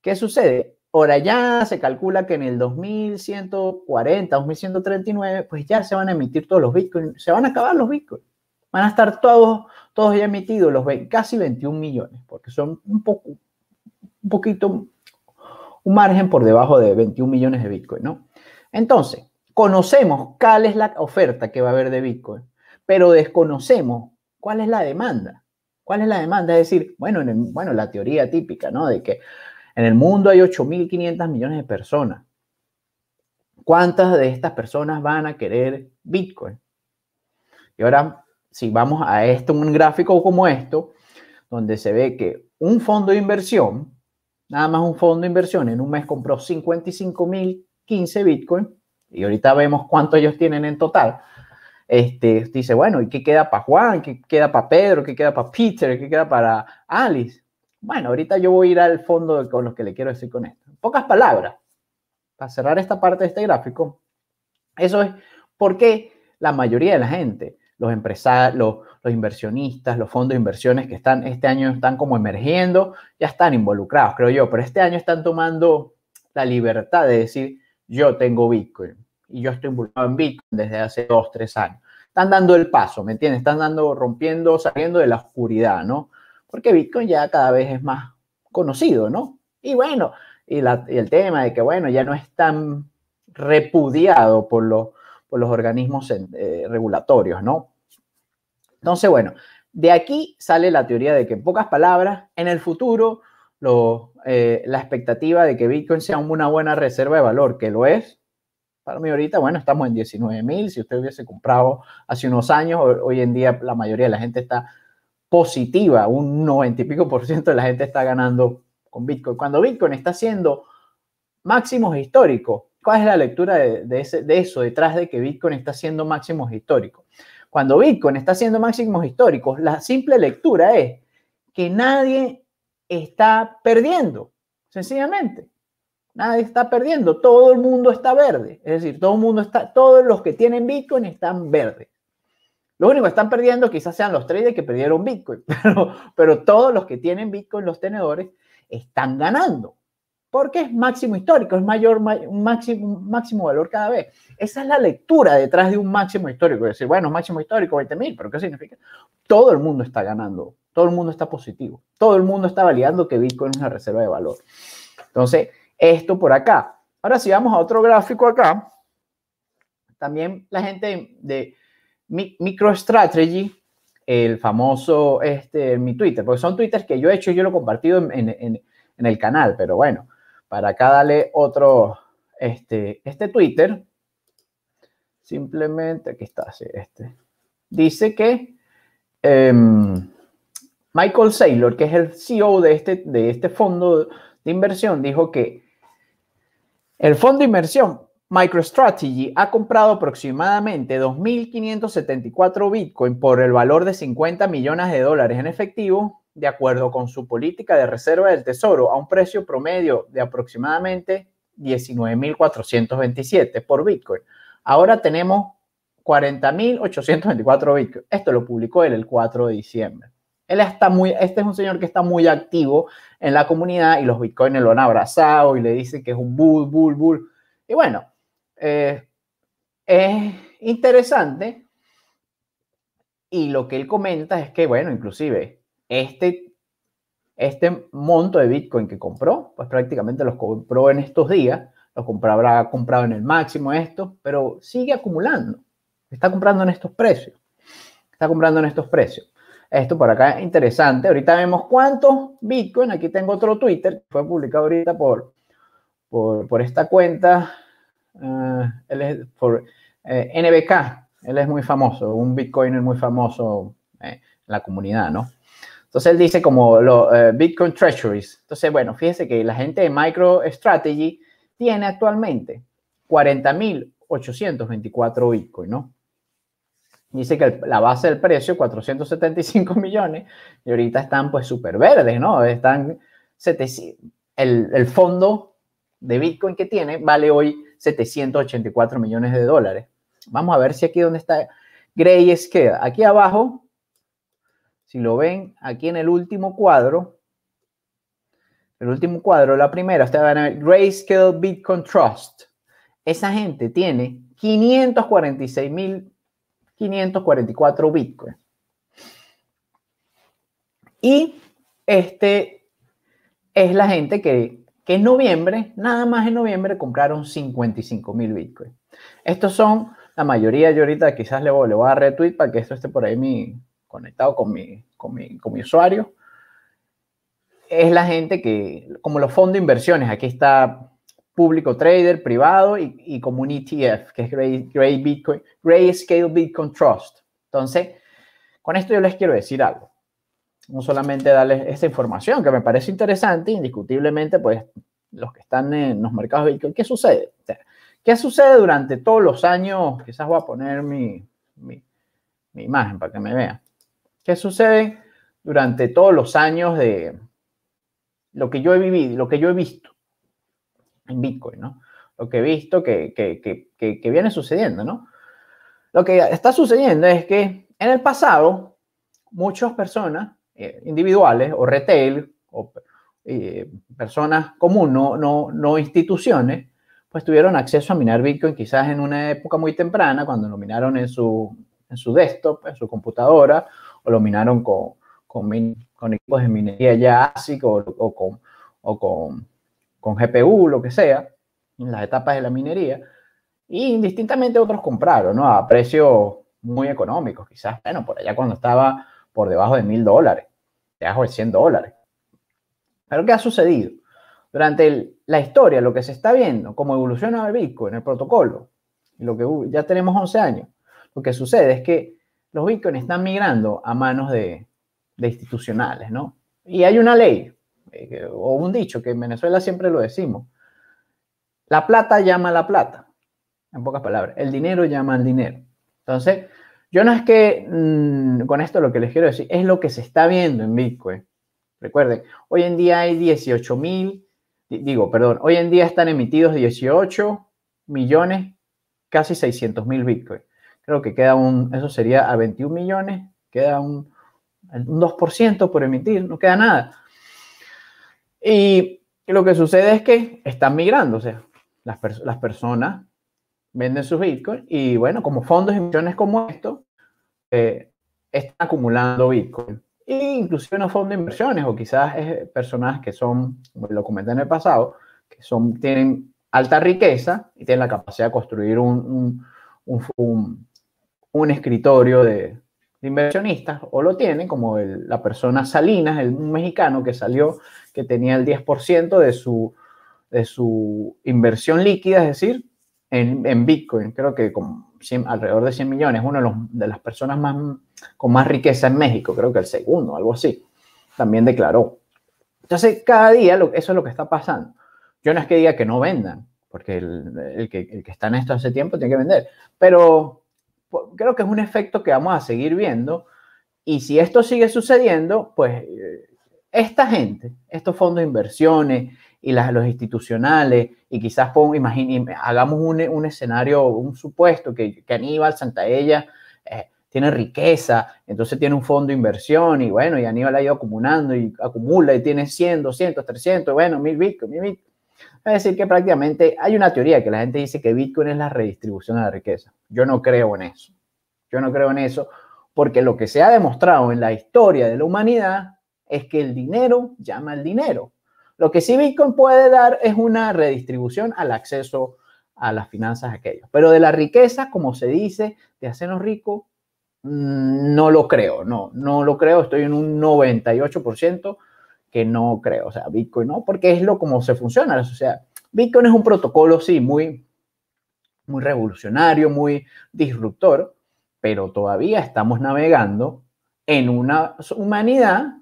¿qué sucede? Ahora ya se calcula que en el 2140, 2139, pues ya se van a emitir todos los bitcoins, se van a acabar los bitcoins. Van a estar todos, todos ya emitidos, los casi 21 millones, porque son un poco, un poquito, un margen por debajo de 21 millones de bitcoins, ¿no? Entonces, conocemos cuál es la oferta que va a haber de bitcoin, pero desconocemos ¿cuál es la demanda? ¿Cuál es la demanda? Es decir, bueno, bueno la teoría típica, ¿no? De que en el mundo hay 8.500 millones de personas. ¿Cuántas de estas personas van a querer Bitcoin? Y ahora, si vamos a esto, un gráfico como esto, donde se ve que un fondo de inversión, nada más un fondo de inversión, en un mes compró 55.015 Bitcoin, y ahorita vemos cuánto ellos tienen en total. Este, dice, bueno, ¿y qué queda para Juan? ¿Qué queda para Pedro? ¿Qué queda para Peter? ¿Qué queda para Alice? Bueno, ahorita yo voy a ir al fondo con lo que le quiero decir con esto. pocas palabras, para cerrar esta parte de este gráfico, eso es porque la mayoría de la gente, los empresarios, los, los, inversionistas, los fondos de inversiones que están este año están como emergiendo, ya están involucrados, creo yo, pero este año están tomando la libertad de decir, yo tengo Bitcoin y yo estoy involucrado en Bitcoin desde hace dos, tres años. Están dando el paso, ¿me entiendes? Están dando, rompiendo, saliendo de la oscuridad, ¿no? Porque Bitcoin ya cada vez es más conocido, ¿no? Y bueno, y, el tema de que, bueno, ya no es tan repudiado por, los, organismos eh, regulatorios, ¿no? Entonces, bueno, de aquí sale la teoría de que, en pocas palabras, en el futuro, eh, la expectativa de que Bitcoin sea una buena reserva de valor, que lo es, para mí ahorita, bueno, estamos en 19 mil. Si usted hubiese comprado hace unos años, hoy en día la mayoría de la gente está positiva. Un 90 y pico por ciento de la gente está ganando con Bitcoin. Cuando Bitcoin está haciendo máximos históricos, ¿cuál es la lectura de, ese, de eso detrás de que Bitcoin está haciendo máximos históricos? Cuando Bitcoin está haciendo máximos históricos, la simple lectura es que nadie está perdiendo, sencillamente. Nadie está perdiendo, todo el mundo está verde. Es decir, todo el mundo está, todos los que tienen Bitcoin están verdes. Lo único que están perdiendo quizás sean los traders que perdieron Bitcoin, *laughs* pero, todos los que tienen Bitcoin, los tenedores, están ganando. Porque es máximo histórico, es mayor, máximo, máximo valor cada vez. Esa es la lectura detrás de un máximo histórico. Es decir, bueno, máximo histórico, 20 mil, pero ¿qué significa? Todo el mundo está ganando, todo el mundo está positivo, todo el mundo está validando que Bitcoin es una reserva de valor. Entonces, esto por acá. Ahora si vamos a otro gráfico acá, también la gente de MicroStrategy, el famoso, este, mi Twitter, porque son Twitter que yo he hecho y yo lo he compartido en, el canal, pero bueno, para acá darle otro, este, este Twitter, simplemente, aquí está, sí, este, dice que em, Michael Saylor, que es el CEO de este, de este fondo de inversión, dijo que el fondo de inversión MicroStrategy ha comprado aproximadamente 2.574 Bitcoin por el valor de 50 millones de dólares en efectivo, de acuerdo con su política de reserva del tesoro, a un precio promedio de aproximadamente 19.427 por Bitcoin. Ahora tenemos 40.824 Bitcoin. Esto lo publicó él el 4 de diciembre. Él está muy, este es un señor que está muy activo en la comunidad y los bitcoins lo han abrazado y le dicen que es un bull, bull, bull. Y bueno, eh, es interesante y lo que él comenta es que, bueno, inclusive este, este monto de Bitcoin que compró, pues prácticamente los compró en estos días, los comprará comprado en el máximo esto, pero sigue acumulando, está comprando en estos precios, está comprando en estos precios. Esto por acá es interesante. Ahorita vemos cuántos Bitcoin. Aquí tengo otro Twitter que fue publicado ahorita por, por, esta cuenta. Ah, él es por eh, NBK. Él es muy famoso, un Bitcoiner muy famoso eh, en la comunidad, ¿no? Entonces él dice como los eh, Bitcoin Treasuries. Entonces, bueno, fíjense que la gente de MicroStrategy tiene actualmente 40.824 Bitcoin, ¿no? dice que la base del precio, 475 *laughs* millones, y ahorita están pues súper verdes, ¿no? Están, el, fondo de Bitcoin que tiene vale hoy 784 millones de dólares. Vamos a ver si aquí donde está Gray Scale, Aquí abajo, si lo ven, aquí en el último cuadro, el último cuadro, la primera, ustedes van a ver Grayscale Bitcoin Trust. Esa gente tiene 546 mil 544 Bitcoin. Y este es la gente que, en noviembre, nada más en noviembre, compraron 55 mil Bitcoin. Estos son la mayoría, yo ahorita quizás le voy, a retweet para que esto esté por ahí conectado con mi, con mi, con mi usuario es la gente que, como los fondos de inversiones, aquí está público trader, privado y, y como e que es Gray, Gray Bitcoin, scale Bitcoin Trust. Entonces, con esto yo les quiero decir algo. No solamente darles esta información que me parece interesante, indiscutiblemente, pues los que están en los mercados de Bitcoin, ¿qué sucede? ¿Qué sucede durante todos los años? Quizás voy a poner mi, mi, mi imagen para que me vean. ¿Qué sucede durante todos los años de lo que yo he vivido, lo que yo he visto? en Bitcoin, ¿no? Lo que he visto que, que, que, que viene sucediendo, ¿no? Lo que está sucediendo es que en el pasado muchas personas eh, individuales o retail o eh, personas comunes, no, no, no instituciones, pues tuvieron acceso a minar Bitcoin quizás en una época muy temprana, cuando lo minaron en su, en su desktop, en su computadora, o lo minaron con, con, con equipos de minería ya ASIC o, con, o, con, con GPU, lo que sea, en las etapas de la minería, y indistintamente otros compraron, ¿no? A precios muy económicos, quizás, bueno, por allá cuando estaba por debajo de mil dólares, debajo de 100 dólares. Pero ¿qué ha sucedido? Durante la historia, lo que se está viendo, cómo evoluciona el Bitcoin, el protocolo, lo que ya tenemos 11 años, lo que sucede es que los Bitcoins están migrando a manos de, de institucionales, ¿no? Y hay una ley eh, o un dicho que en Venezuela siempre lo decimos. La plata llama la plata, en pocas palabras. El dinero llama al dinero. Entonces, yo no es que mm, con esto lo que les quiero decir, es lo que se está viendo en Bitcoin. Recuerden, hoy en día hay 18 mil, digo, perdón, hoy en día están emitidos 18 millones, casi 600 mil Bitcoin. Creo que queda un, eso sería a 21 millones, queda un, un 2% por emitir, no queda nada. Y lo que sucede es que están migrando, o sea, las, personas venden sus bitcoins y bueno, como fondos y inversiones como esto, eh, están acumulando bitcoin. E inclusive no fondos de inversiones o quizás personas que son, como lo comenté en el pasado, que son, tienen alta riqueza y tienen la capacidad de construir un escritorio de, inversionistas o lo tienen, como la persona Salinas, el, mexicano que salió, que tenía el 10% de su, de su inversión líquida, es decir, en, Bitcoin, creo que con alrededor de 100 millones, uno de, las personas más, con más riqueza en México, creo que el segundo, algo así, también declaró. Entonces, cada día eso es lo que está pasando. Yo no es que diga que no vendan, porque el, que, el que está en esto hace tiempo tiene que vender, pero creo que es un efecto que vamos a seguir viendo. Y si esto sigue sucediendo, pues eh, esta gente, estos fondos de inversiones y las, los institucionales, y quizás hagamos un, un, escenario, un supuesto que, Aníbal Santaella eh, tiene riqueza, entonces tiene un fondo de inversión y bueno, y Aníbal ha ido acumulando y acumula y tiene 100, 200, 300, bueno, mil bitcoins, mil es decir, que prácticamente hay una teoría que la gente dice que Bitcoin es la redistribución de la riqueza. Yo no creo en eso. Yo no creo en eso porque lo que se ha demostrado en la historia de la humanidad es que el dinero llama al dinero. Lo que sí Bitcoin puede dar es una redistribución al acceso a las finanzas aquellos. Pero de la riqueza, como se dice, de hacernos ricos, mm, no lo creo, no, no lo creo. Estoy en un 98% que no creo, o sea, Bitcoin no, porque es lo como se funciona la sociedad. Bitcoin es un protocolo, sí, muy, muy revolucionario, muy disruptor, pero todavía estamos navegando en una humanidad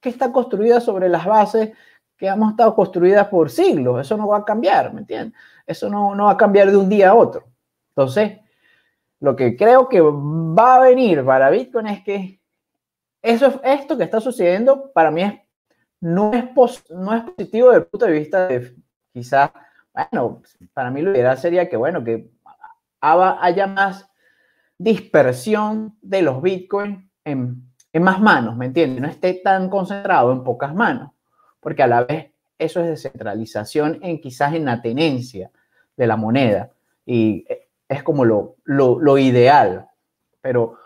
que está construida sobre las bases que hemos estado construidas por siglos. Eso no va a cambiar, ¿me entiendes? Eso no, va a cambiar de un día a otro. Entonces, lo que creo que va a venir para Bitcoin es que eso, esto que está sucediendo para mí es no es, no positivo desde el punto de vista de quizás, bueno, para mí lo ideal sería que, bueno, que haya más dispersión de los bitcoins en, más manos, ¿me entiendes? No esté tan concentrado en pocas manos, porque a la vez eso es descentralización en quizás en la tenencia de la moneda y e, es como lo ideal, pero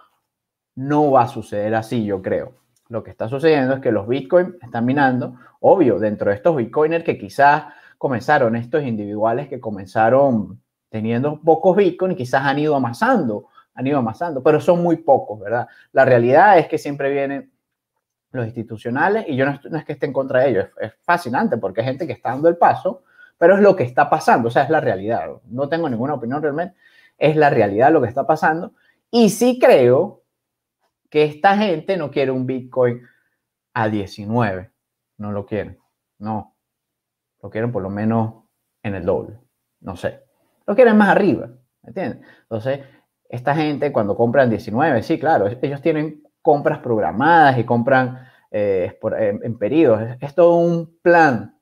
no va a suceder así, yo creo lo que está sucediendo es que los Bitcoin están minando. Obvio, dentro de estos Bitcoiners que quizás comenzaron, estos individuales que comenzaron teniendo pocos Bitcoin, quizás han ido amasando, han ido amasando, pero son muy pocos, ¿verdad? La realidad es que siempre vienen los institucionales y yo no, es que esté en contra de ellos, es, es, fascinante porque hay gente que está dando el paso, pero es lo que está pasando, o sea, es la realidad. No tengo ninguna opinión realmente, es la realidad lo que está pasando. Y sí creo que esta gente no quiere un Bitcoin a 19. No lo quieren. No. Lo quieren por lo menos en el doble. No sé. Lo quieren más arriba. ¿Me entiendes? Entonces, esta gente cuando compran 19, sí, claro, ellos tienen compras programadas y compran eh, en, en periodos. Es, es, todo un plan.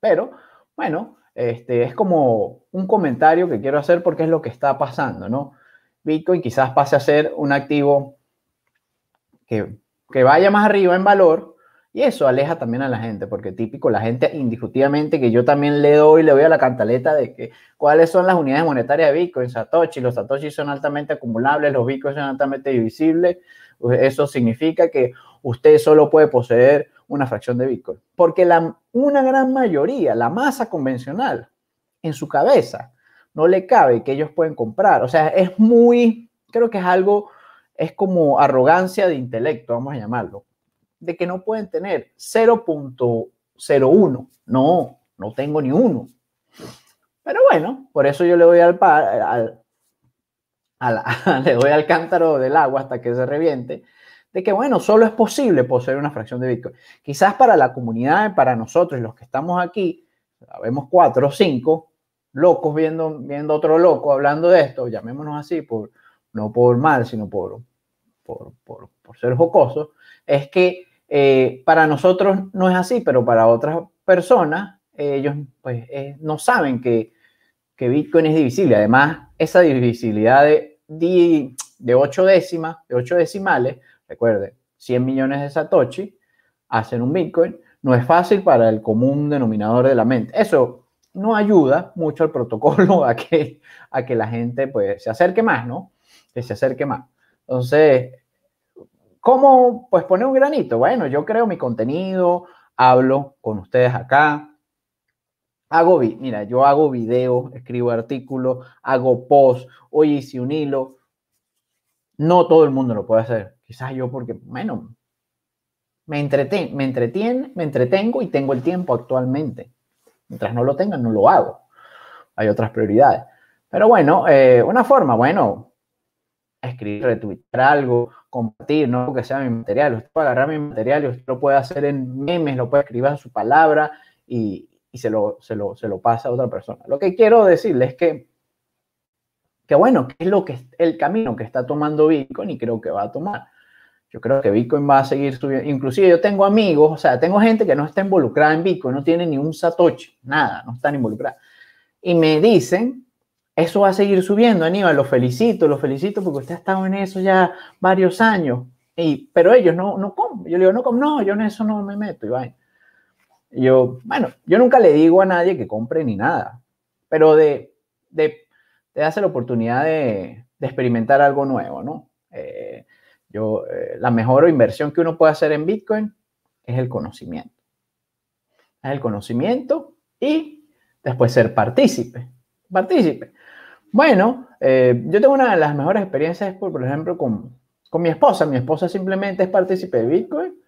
Pero, bueno, este, es como un comentario que quiero hacer porque es lo que está pasando, ¿no? Bitcoin quizás pase a ser un activo que, vaya más arriba en valor, y eso aleja también a la gente, porque típico la gente indiscutivamente que yo también le doy, le doy a la cantaleta de que cuáles son las unidades monetarias de Bitcoin, Satoshi, los Satoshi son altamente acumulables, los Bitcoin son altamente divisibles, eso significa que usted solo puede poseer una fracción de Bitcoin, porque la, una gran mayoría, la masa convencional, en su cabeza, no le cabe que ellos pueden comprar, o sea, es muy, creo que es algo es como arrogancia de intelecto, vamos a llamarlo, de que no pueden tener 0.01. No, no tengo ni uno. Pero bueno, por eso yo le doy al, al, *laughs* le al cántaro del agua hasta que se reviente, de que bueno, solo es posible poseer una fracción de Bitcoin. Quizás para la comunidad, para nosotros, los que estamos aquí, sabemos cuatro o cinco locos viendo, viendo otro loco hablando de esto, llamémonos así por, no por mal, sino por, por, ser jocoso, es que eh, para nosotros no es así, pero para otras personas, ellos pues, eh, no saben que, Bitcoin es divisible. Además, esa divisibilidad de, de, décimas, de ocho decimales, recuerden, 100 millones de Satoshi hacen un Bitcoin, no es fácil para el común denominador de la mente. Eso no ayuda mucho al protocolo *laughs* a que, a que la gente pues, se acerque más, ¿no? que se acerque más. Entonces, ¿cómo pues poner un granito? Bueno, yo creo mi contenido, hablo con ustedes acá, hago, mira, yo hago videos, escribo artículos, hago posts, hoy hice un hilo. No todo el mundo lo puede hacer. Quizás yo porque, bueno, me, entreten, me, entretiene, me entretengo y tengo el tiempo actualmente. Mientras no lo tengan, no lo hago. Hay otras prioridades. Pero bueno, eh, una forma, bueno, escribir, retuitear algo, compartir, no que sea mi material. Usted puede agarrar mi material y usted lo puede hacer en memes, lo puede escribir a su palabra y, y se, lo, se, lo, se, lo, pasa a otra persona. Lo que quiero decirles es que, que bueno, que es lo que es el camino que está tomando Bitcoin y creo que va a tomar. Yo creo que Bitcoin va a seguir subiendo. Inclusive yo tengo amigos, o sea, tengo gente que no está involucrada en Bitcoin, no tiene ni un satoshi, nada, no están involucradas. Y me dicen eso va a seguir subiendo, Aníbal. lo felicito, lo felicito porque usted ha estado en eso ya varios años. pero ellos no, no Yo le digo, no como, no, yo en eso no me meto. Iván. Yo, bueno, yo nunca le digo a nadie que compre ni nada, pero de, de te hace la oportunidad de, experimentar algo nuevo, ¿no? Eh, yo, eh, la mejor inversión que uno puede hacer en Bitcoin es el conocimiento. Es el conocimiento y después ser partícipe. Partícipe. Bueno, eh, yo tengo una de las mejores experiencias, por, por ejemplo, con, con mi esposa. Mi esposa simplemente es partícipe de Bitcoin.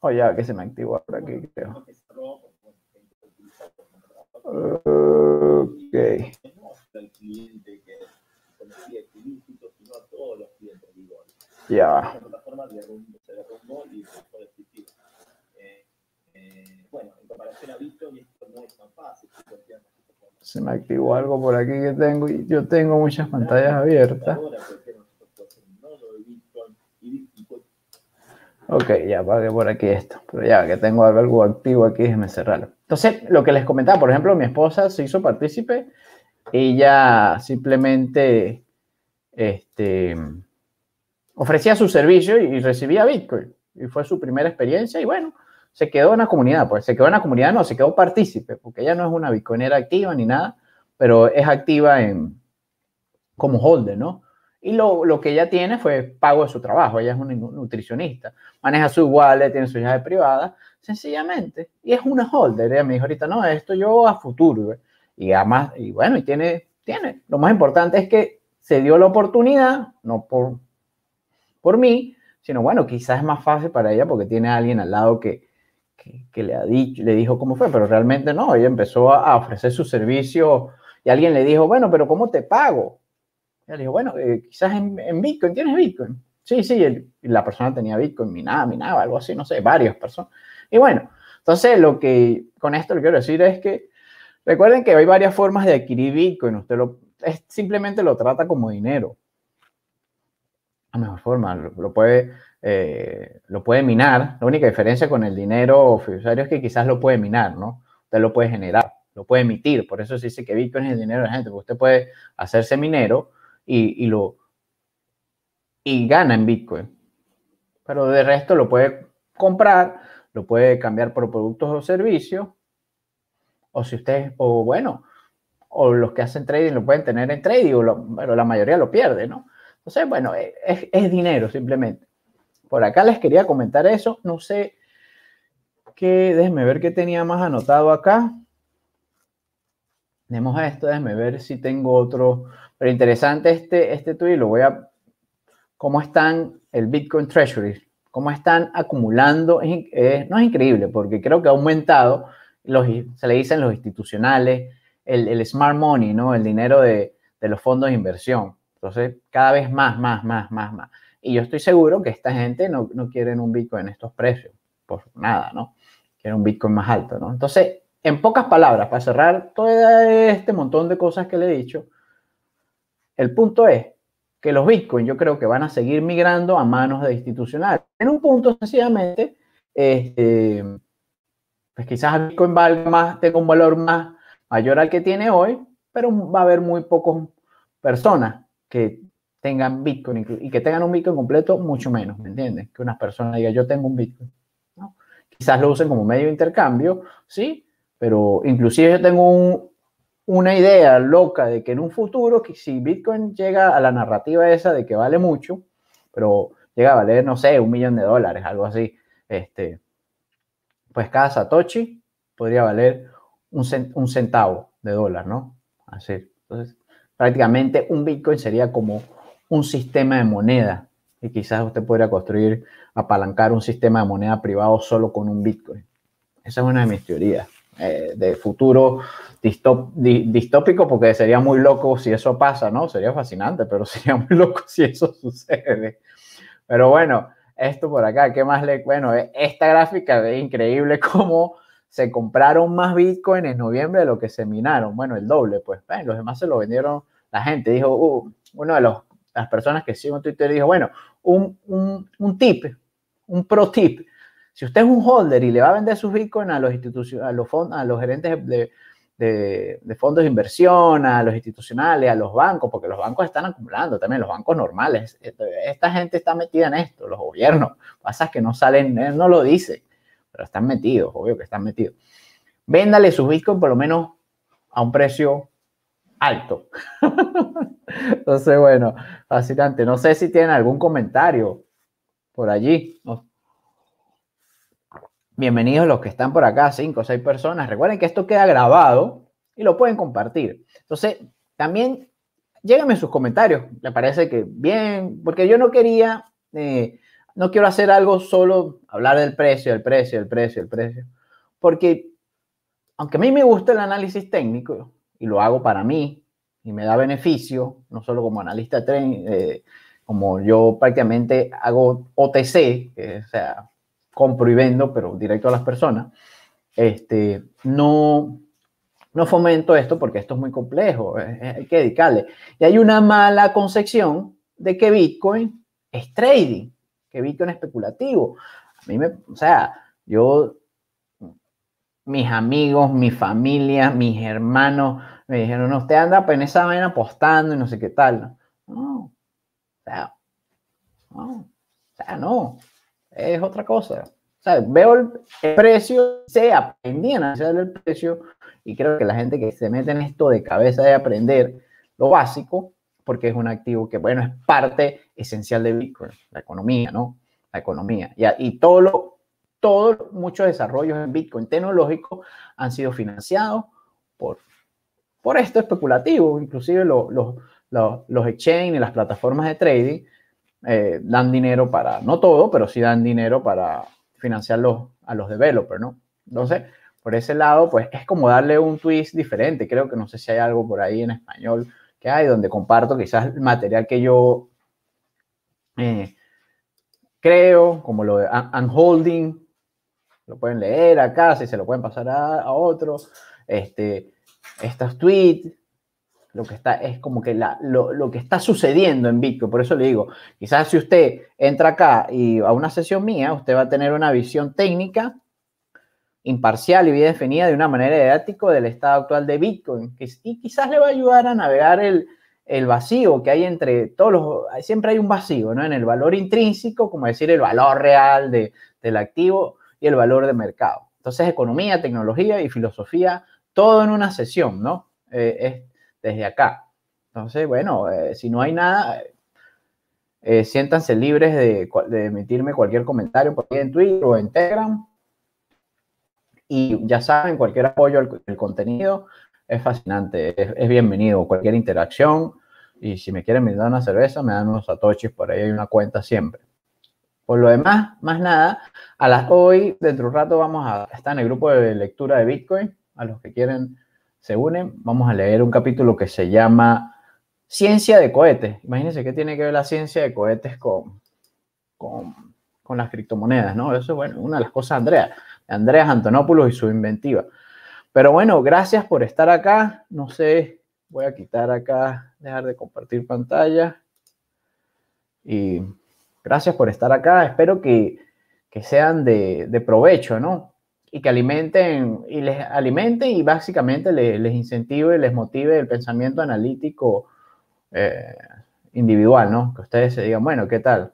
Oye, oh, que se me activó ahora aquí, creo. Ok. Ya. Bueno, en comparación a Bitcoin, esto no es tan fácil se me activó algo por aquí que tengo y yo tengo muchas pantallas abiertas. Ok, ya que por aquí esto, pero ya que tengo algo activo aquí, déjenme cerrarlo. Entonces, lo que les comentaba, por ejemplo, mi esposa se hizo partícipe, ella simplemente este, ofrecía su servicio y recibía Bitcoin. Y fue su primera experiencia y bueno, se quedó en la comunidad, pues se quedó en la comunidad, no, se quedó partícipe, porque ella no es una biconera activa ni nada, pero es activa en, como holder, ¿no? Y lo, que ella tiene fue pago de su trabajo, ella es una nutricionista, maneja su wallet, tiene su llave privada, sencillamente, y es una holder, ella me dijo ahorita, no, esto yo a futuro, y además, y bueno, y tiene, tiene, lo más importante es que se dio la oportunidad, no por, por mí, sino bueno, quizás es más fácil para ella porque tiene a alguien al lado que, que, le, ha dicho, le dijo cómo fue, pero realmente no, ella empezó a, ofrecer su servicio y alguien le dijo, bueno, pero ¿cómo te pago? Ella le dijo, bueno, eh, quizás en, Bitcoin, ¿tienes Bitcoin? Sí, sí, la persona tenía Bitcoin, minaba, minaba, algo así, no sé, varias personas. Y bueno, entonces lo que con esto le quiero decir es que recuerden que hay varias formas de adquirir Bitcoin, usted lo, simplemente lo trata como dinero. La mejor forma, lo puede eh, lo puede minar. La única diferencia con el dinero fiduciario es que quizás lo puede minar, ¿no? Usted lo puede generar, lo puede emitir. Por eso se dice que Bitcoin es el dinero de la gente, porque usted puede hacerse minero y, y lo y gana en Bitcoin. Pero de resto lo puede comprar, lo puede cambiar por productos o servicios. O si usted, o bueno, o los que hacen trading lo pueden tener en trading, pero la mayoría lo pierde, ¿no? Entonces, bueno, eh, es dinero simplemente. Por acá les quería comentar eso. No sé qué, déjenme ver qué tenía más anotado acá. Tenemos a esto, déjenme ver si tengo otro. Pero interesante este, este tweet, lo voy a... ¿Cómo están el Bitcoin Treasury? ¿Cómo están acumulando? Eh, no es increíble, porque creo que ha aumentado, los, se le dicen los institucionales, el, el smart money, ¿no? El dinero de, de los fondos de inversión. Entonces, cada vez más, más, más, más, más. Y yo estoy seguro que esta gente no, no quieren un Bitcoin en estos precios, por nada, ¿no? quiere un Bitcoin más alto, ¿no? Entonces, en pocas palabras, para cerrar todo este montón de cosas que le he dicho, el punto es que los Bitcoin yo creo que van a seguir migrando a manos de institucionales. En un punto, sencillamente, este, pues quizás Bitcoin valga más, tenga un valor más mayor al que tiene hoy, pero va a haber muy pocas personas que tengan Bitcoin y que tengan un Bitcoin completo, mucho menos, ¿me entiendes? Que unas personas diga, yo tengo un Bitcoin. Quizás lo usen como medio de intercambio, ¿sí? Pero inclusive yo tengo una idea loca de que en un futuro, que si Bitcoin llega a la narrativa esa de que vale mucho, pero llega a valer, no sé, un millón de dólares, algo así, este, pues cada Satoshi podría valer un, un centavo de dólar, ¿no? Así. Entonces, prácticamente un Bitcoin sería como un sistema de moneda. Y quizás usted podría construir, apalancar un sistema de moneda privado solo con un Bitcoin. Esa es una de mis teorías eh, de futuro distópico, porque sería muy loco si eso pasa, ¿no? Sería fascinante, pero *laughs* sería muy loco si eso sucede. Pero bueno, esto por acá, ¿qué más le... Bueno, eh, esta gráfica es increíble *laughs* cómo se compraron más Bitcoin en noviembre de lo que se minaron. Bueno, el doble, pues. los demás se lo vendieron la gente. Dijo, uh, uno de los las personas que siguen Twitter dijo, bueno, un, un, un, tip, un pro tip. Si usted es un holder y le va a vender sus bitcoins a los, a los, a los gerentes de, de, de, fondos de inversión, a los institucionales, a los bancos, porque los bancos están acumulando también, los bancos normales. Esta gente está metida en esto, los gobiernos. Pasa que no salen, no lo dice, pero están metidos, obvio que están metidos. Véndale sus bitcoins por lo menos a un precio alto. *laughs* Entonces, bueno, fascinante. No sé si tienen algún comentario por allí. Bienvenidos los que están por acá, cinco o seis personas. Recuerden que esto queda grabado y lo pueden compartir. Entonces, también lléganme sus comentarios. Me parece que bien, porque yo no quería, eh, no quiero hacer algo solo, hablar del precio, el precio, el precio, el precio. Porque aunque a mí me gusta el análisis técnico, y lo hago para mí y me da beneficio, no solo como analista de eh, como yo prácticamente hago OTC, o sea, compro y vendo, pero directo a las personas, este, no, no fomento esto porque esto es muy complejo, eh, eh, hay que dedicarle. Y hay una mala concepción de que Bitcoin es trading, que Bitcoin es especulativo. A mí me, o sea, yo mis amigos, mi familia, mis hermanos, me dijeron, no, usted anda pues, en esa vaina apostando y no sé qué tal. No, o sea, no, o sea, no, es otra cosa. O sea, veo el, precio, se aprendían a hacer el precio y creo que la gente que se mete en esto de cabeza de aprender lo básico, porque es un activo que, bueno, es parte esencial de Bitcoin, la economía, ¿no? La economía. Y, y todo lo todos muchos desarrollos en Bitcoin tecnológico han sido financiados por, por esto especulativo, inclusive los, exchange y las plataformas de trading eh, dan dinero para, no todo, pero sí dan dinero para financiar a los developers, ¿no? Entonces, por ese lado, pues es como darle un twist diferente. Creo que no sé si hay algo por ahí en español que hay, donde comparto quizás el material que yo eh, creo, como lo de Unholding, lo pueden leer acá, si se lo pueden pasar a, otros. otro, este, estos tweets, lo que está es como que la, lo, que está sucediendo en Bitcoin. Por eso le digo, quizás si usted entra acá y a una sesión mía, usted va a tener una visión técnica imparcial y bien definida de una manera didáctica del estado actual de Bitcoin. Y quizás le va a ayudar a navegar el, vacío que hay entre todos los... Siempre hay un vacío, ¿no? En el valor intrínseco, como decir, el valor real de, del activo y el valor de mercado. Entonces, economía, tecnología y filosofía, todo en una sesión, ¿no? Eh, es desde acá. Entonces, bueno, eh, si no hay nada, eh, siéntanse libres de, emitirme cualquier comentario por en Twitter o en Telegram. Y ya saben, cualquier apoyo al, contenido es fascinante, es, bienvenido, cualquier interacción. Y si me quieren me una cerveza, me dan unos atoches por ahí hay una cuenta siempre. Por lo demás, más nada, a las hoy, dentro de un rato, vamos a estar en el grupo de lectura de Bitcoin. A los que quieren se unen, vamos a leer un capítulo que se llama Ciencia de cohetes. Imagínense qué tiene que ver la ciencia de cohetes con, con, con las criptomonedas, ¿no? Eso es bueno, una de las cosas de Andrea, de Andreas Antonopoulos y su inventiva. Pero bueno, gracias por estar acá. No sé, voy a quitar acá, dejar de compartir pantalla. Y Gracias por estar acá. Espero que, sean de, provecho, ¿no? Y que alimenten y les alimente y básicamente les, incentive, les motive el pensamiento analítico eh, individual, ¿no? Que ustedes se digan, bueno, ¿qué tal?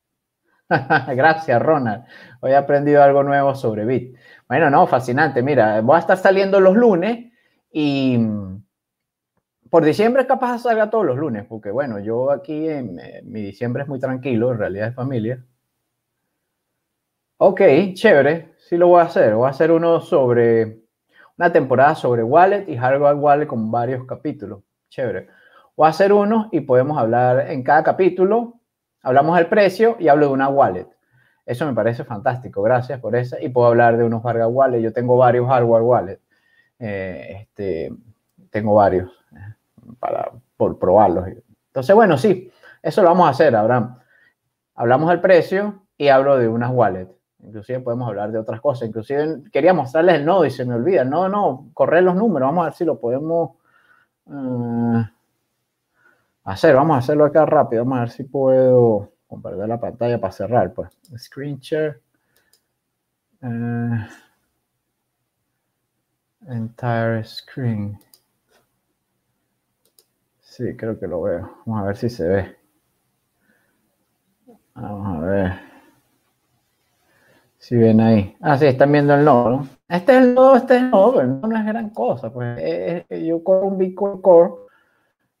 *laughs* Gracias, Ronald. Hoy he aprendido algo nuevo sobre Bit. Bueno, no, fascinante. Mira, voy a estar saliendo los lunes y por diciembre capaz de salga todos los lunes, porque bueno, yo aquí en, eh, mi diciembre es muy tranquilo, en realidad es familia. Ok, chévere, sí lo voy a hacer. Voy a hacer uno sobre una temporada sobre Wallet y Hardware Wallet con varios capítulos. Chévere. Voy a hacer uno y podemos hablar en cada capítulo. Hablamos del precio y hablo de una wallet. Eso me parece fantástico. Gracias por eso. Y puedo hablar de unos hardware wallet. Yo tengo varios hardware wallet. Eh, este, tengo varios para, por probarlos. Entonces, bueno, sí, eso lo vamos a hacer, Abraham. Hablamos del precio y hablo de unas wallets. Inclusive podemos hablar de otras cosas. Inclusive quería mostrarles el nodo y se me olvida. No, no, correr los números. Vamos a ver si lo podemos eh, hacer. Vamos a hacerlo acá rápido. Vamos a ver si puedo compartir la pantalla para cerrar. Pues. Screen share. Eh, entire screen. Sí, creo que lo veo. Vamos a ver si se ve. Vamos a ver. Si ven ahí. Ah, sí, están viendo el nodo, Este es el nodo, este es el nodo, no es gran cosa. Pues yo con un Bitcoin Core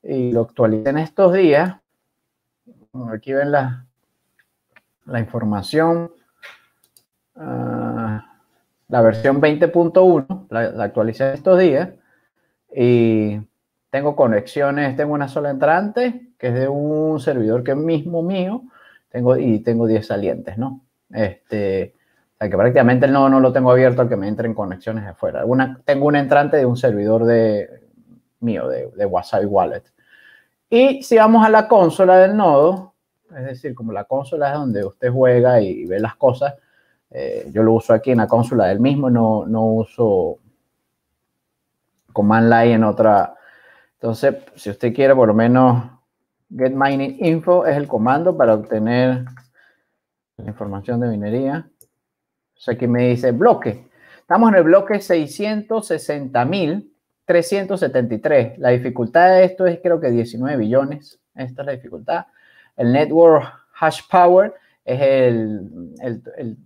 y lo actualicé en estos días. aquí ven la, la información. Ah, la versión 20.1, la, la actualicé estos días. Y tengo conexiones, tengo una sola entrante, que es de un servidor que es mismo mío, tengo, y tengo 10 salientes, ¿no? Este, o sea, que prácticamente no, no lo tengo abierto a que me entren conexiones de afuera. tengo un entrante de un servidor de, mío, de, WhatsApp Wallet. Y si vamos a la consola del nodo, es decir, como la consola es donde usted juega y, ve las cosas, eh, yo lo uso aquí en la consola del mismo, no, no uso Command Line en otra, entonces, si usted quiere, por lo menos, get mining info es el comando para obtener la información de minería. O sea, aquí me dice bloque. Estamos en el bloque 660.373. La dificultad de esto es creo que 19 billones. Esta es la dificultad. El network hash power es el,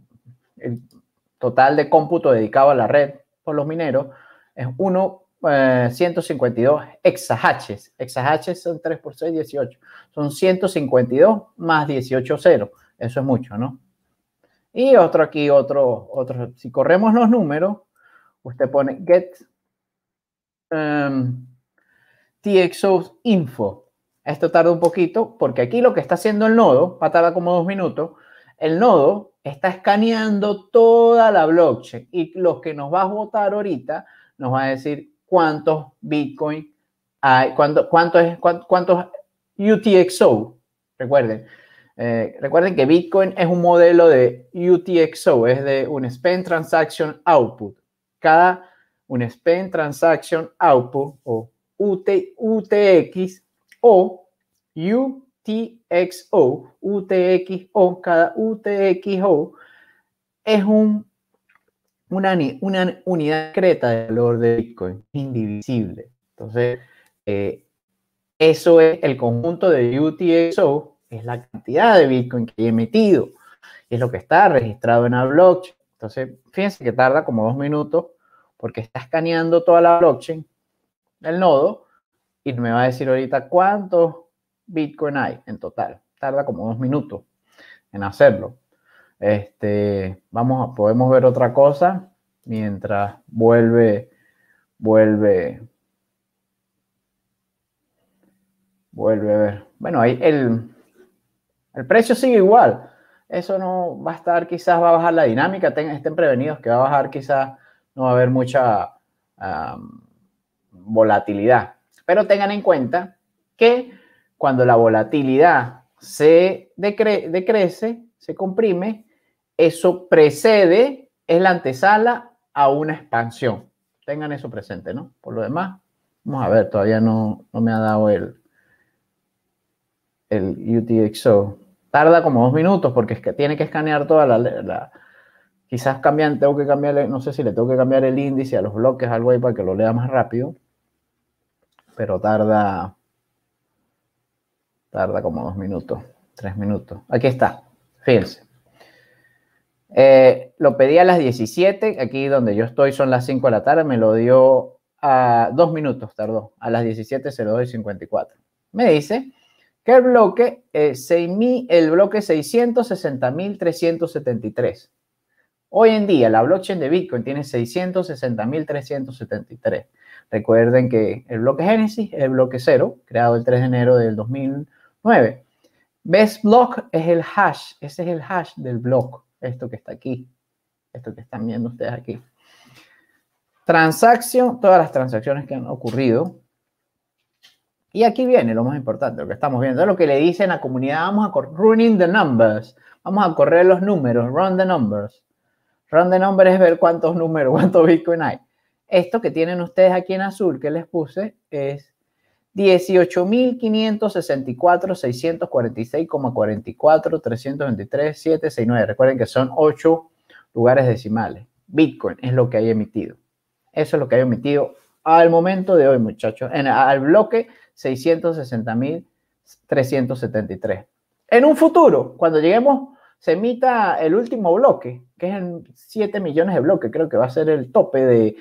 total de cómputo dedicado a la red por los mineros. Es 1 152 eh, exahashes. Exahashes son 3 por 6, 18. Son 152 más 18 0. Eso es mucho, ¿no? Y otro aquí, otro, otro. Si corremos los números, usted pone get em, txos info. Esto tarda un poquito porque aquí lo que está haciendo el nodo, va a tardar como dos minutos, el nodo está escaneando toda la blockchain y lo que nos va a votar ahorita nos va a decir cuántos Bitcoin hay, cuánto, es, cuántos UTXO. Recuerden, eh, recuerden que Bitcoin es un modelo de UTXO, es de un Spend Transaction Output. Cada un Spend Transaction Output o UT, UTX o UTXO, UTXO, cada UTXO es un una, unidad secreta de valor de Bitcoin, indivisible. Entonces, eh, eso es el conjunto de UTXO, es la cantidad de Bitcoin que he emitido, es lo que está registrado en la blockchain. Entonces, fíjense que tarda como dos minutos porque está escaneando toda la blockchain, el nodo, y me va a decir ahorita cuántos Bitcoin hay en total. Tarda como dos minutos en hacerlo. Este, vamos a, podemos ver otra cosa mientras vuelve, vuelve, vuelve a ver. Bueno, ahí el, el precio sigue igual. Eso no va a estar, quizás va a bajar la dinámica. estén prevenidos que va a bajar, quizás no va a haber mucha volatilidad. Pero tengan en cuenta que cuando la volatilidad se decrece, se comprime, eso precede, es la antesala a una expansión. Tengan eso presente, ¿no? Por lo demás, vamos a ver, todavía no, no me ha dado el, UTXO. Tarda como dos minutos porque es que tiene que escanear toda la, quizás cambian, tengo que cambiarle, no sé si le tengo que cambiar el índice a los bloques, algo ahí para que lo lea más rápido, pero tarda, tarda como dos minutos, tres minutos. Aquí está, fíjense. Eh, lo pedí a las 17, aquí donde yo estoy son las 5 de la tarde, me lo dio a dos minutos, tardó, a las 17.02.54. Me dice que el bloque, eh, el bloque 660.373. Hoy en día la blockchain de Bitcoin tiene 660.373. Recuerden que el bloque Génesis es el bloque 0, creado el 3 de enero del 2009. Best block es el hash, ese es el hash del bloque esto que está aquí, esto que están viendo ustedes aquí. Transacción, todas las transacciones que han ocurrido. Y aquí viene lo más importante, lo que estamos viendo, lo que le dicen a la comunidad, vamos a running the numbers, vamos a correr los números, run the numbers. Run the numbers es ver cuántos números, *laughs* cuánto Bitcoin hay. Esto que tienen ustedes aquí en azul que les puse es 18.564.646,44,323,769. Recuerden que son 8 lugares decimales. Bitcoin es lo que hay emitido. Eso es lo que hay emitido al momento de hoy, muchachos. En, al bloque 660.373. En un futuro, cuando lleguemos, se emita el último bloque, que es en 7 millones de bloques, creo que va a ser el tope de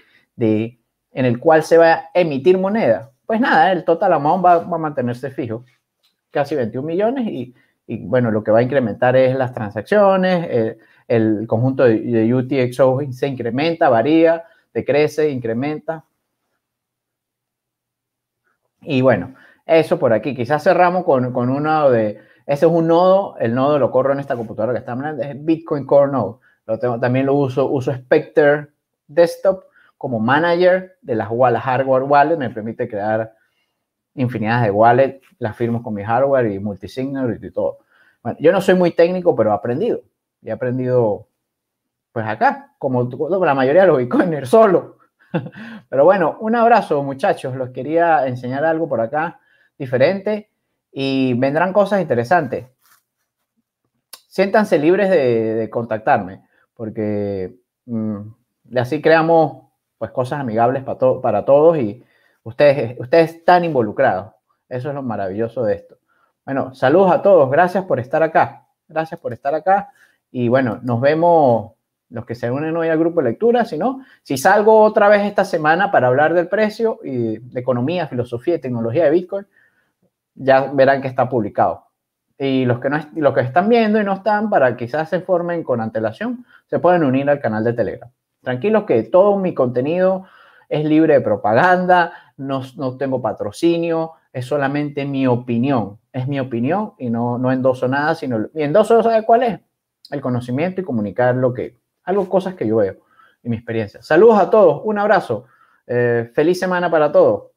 en el cual se va a emitir moneda pues nada, el total amount va, va a mantenerse fijo, casi 21 millones y, bueno, lo que va a incrementar es las transacciones, eh, el, conjunto de, UTXO se incrementa, varía, decrece, incrementa. Y bueno, eso por aquí. Quizás cerramos con, con uno de, ese es un nodo, el nodo lo corro en esta computadora que está hablando, es Bitcoin Core Node. Lo tengo, también lo uso, uso Spectre Desktop como manager de las hardware wallet, me permite crear infinidad de wallets, las firmo con mi hardware y multisignal y todo. Bueno, yo no soy muy técnico, pero he aprendido. Y he aprendido, pues acá, como la mayoría de los bitcoiners, *laughs* solo. Pero bueno, un abrazo, muchachos. Los quería enseñar algo por acá diferente y vendrán cosas interesantes. Siéntanse libres de, contactarme, porque mm, así creamos pues cosas amigables para, para todos y ustedes, eh, ustedes están involucrados. Eso es lo maravilloso de esto. Bueno, saludos a todos, gracias por estar acá, gracias por estar acá y bueno, nos vemos los que se unen hoy al grupo de lectura, si no, si salgo otra vez esta semana para hablar del precio y de economía, filosofía y tecnología de Bitcoin, ya verán que está publicado. Y los que, no, los que están viendo y no están, para quizás se formen con antelación, se pueden unir al canal de Telegram. Tranquilos que todo mi contenido es libre de propaganda, no, tengo patrocinio, es solamente mi opinión. Es mi opinión y no, no endoso nada, sino... Y endoso, ¿sabe cuál es? El conocimiento y comunicar lo que... Algo, cosas que yo veo y mi experiencia. Saludos a todos, un abrazo, eh, feliz semana para todos.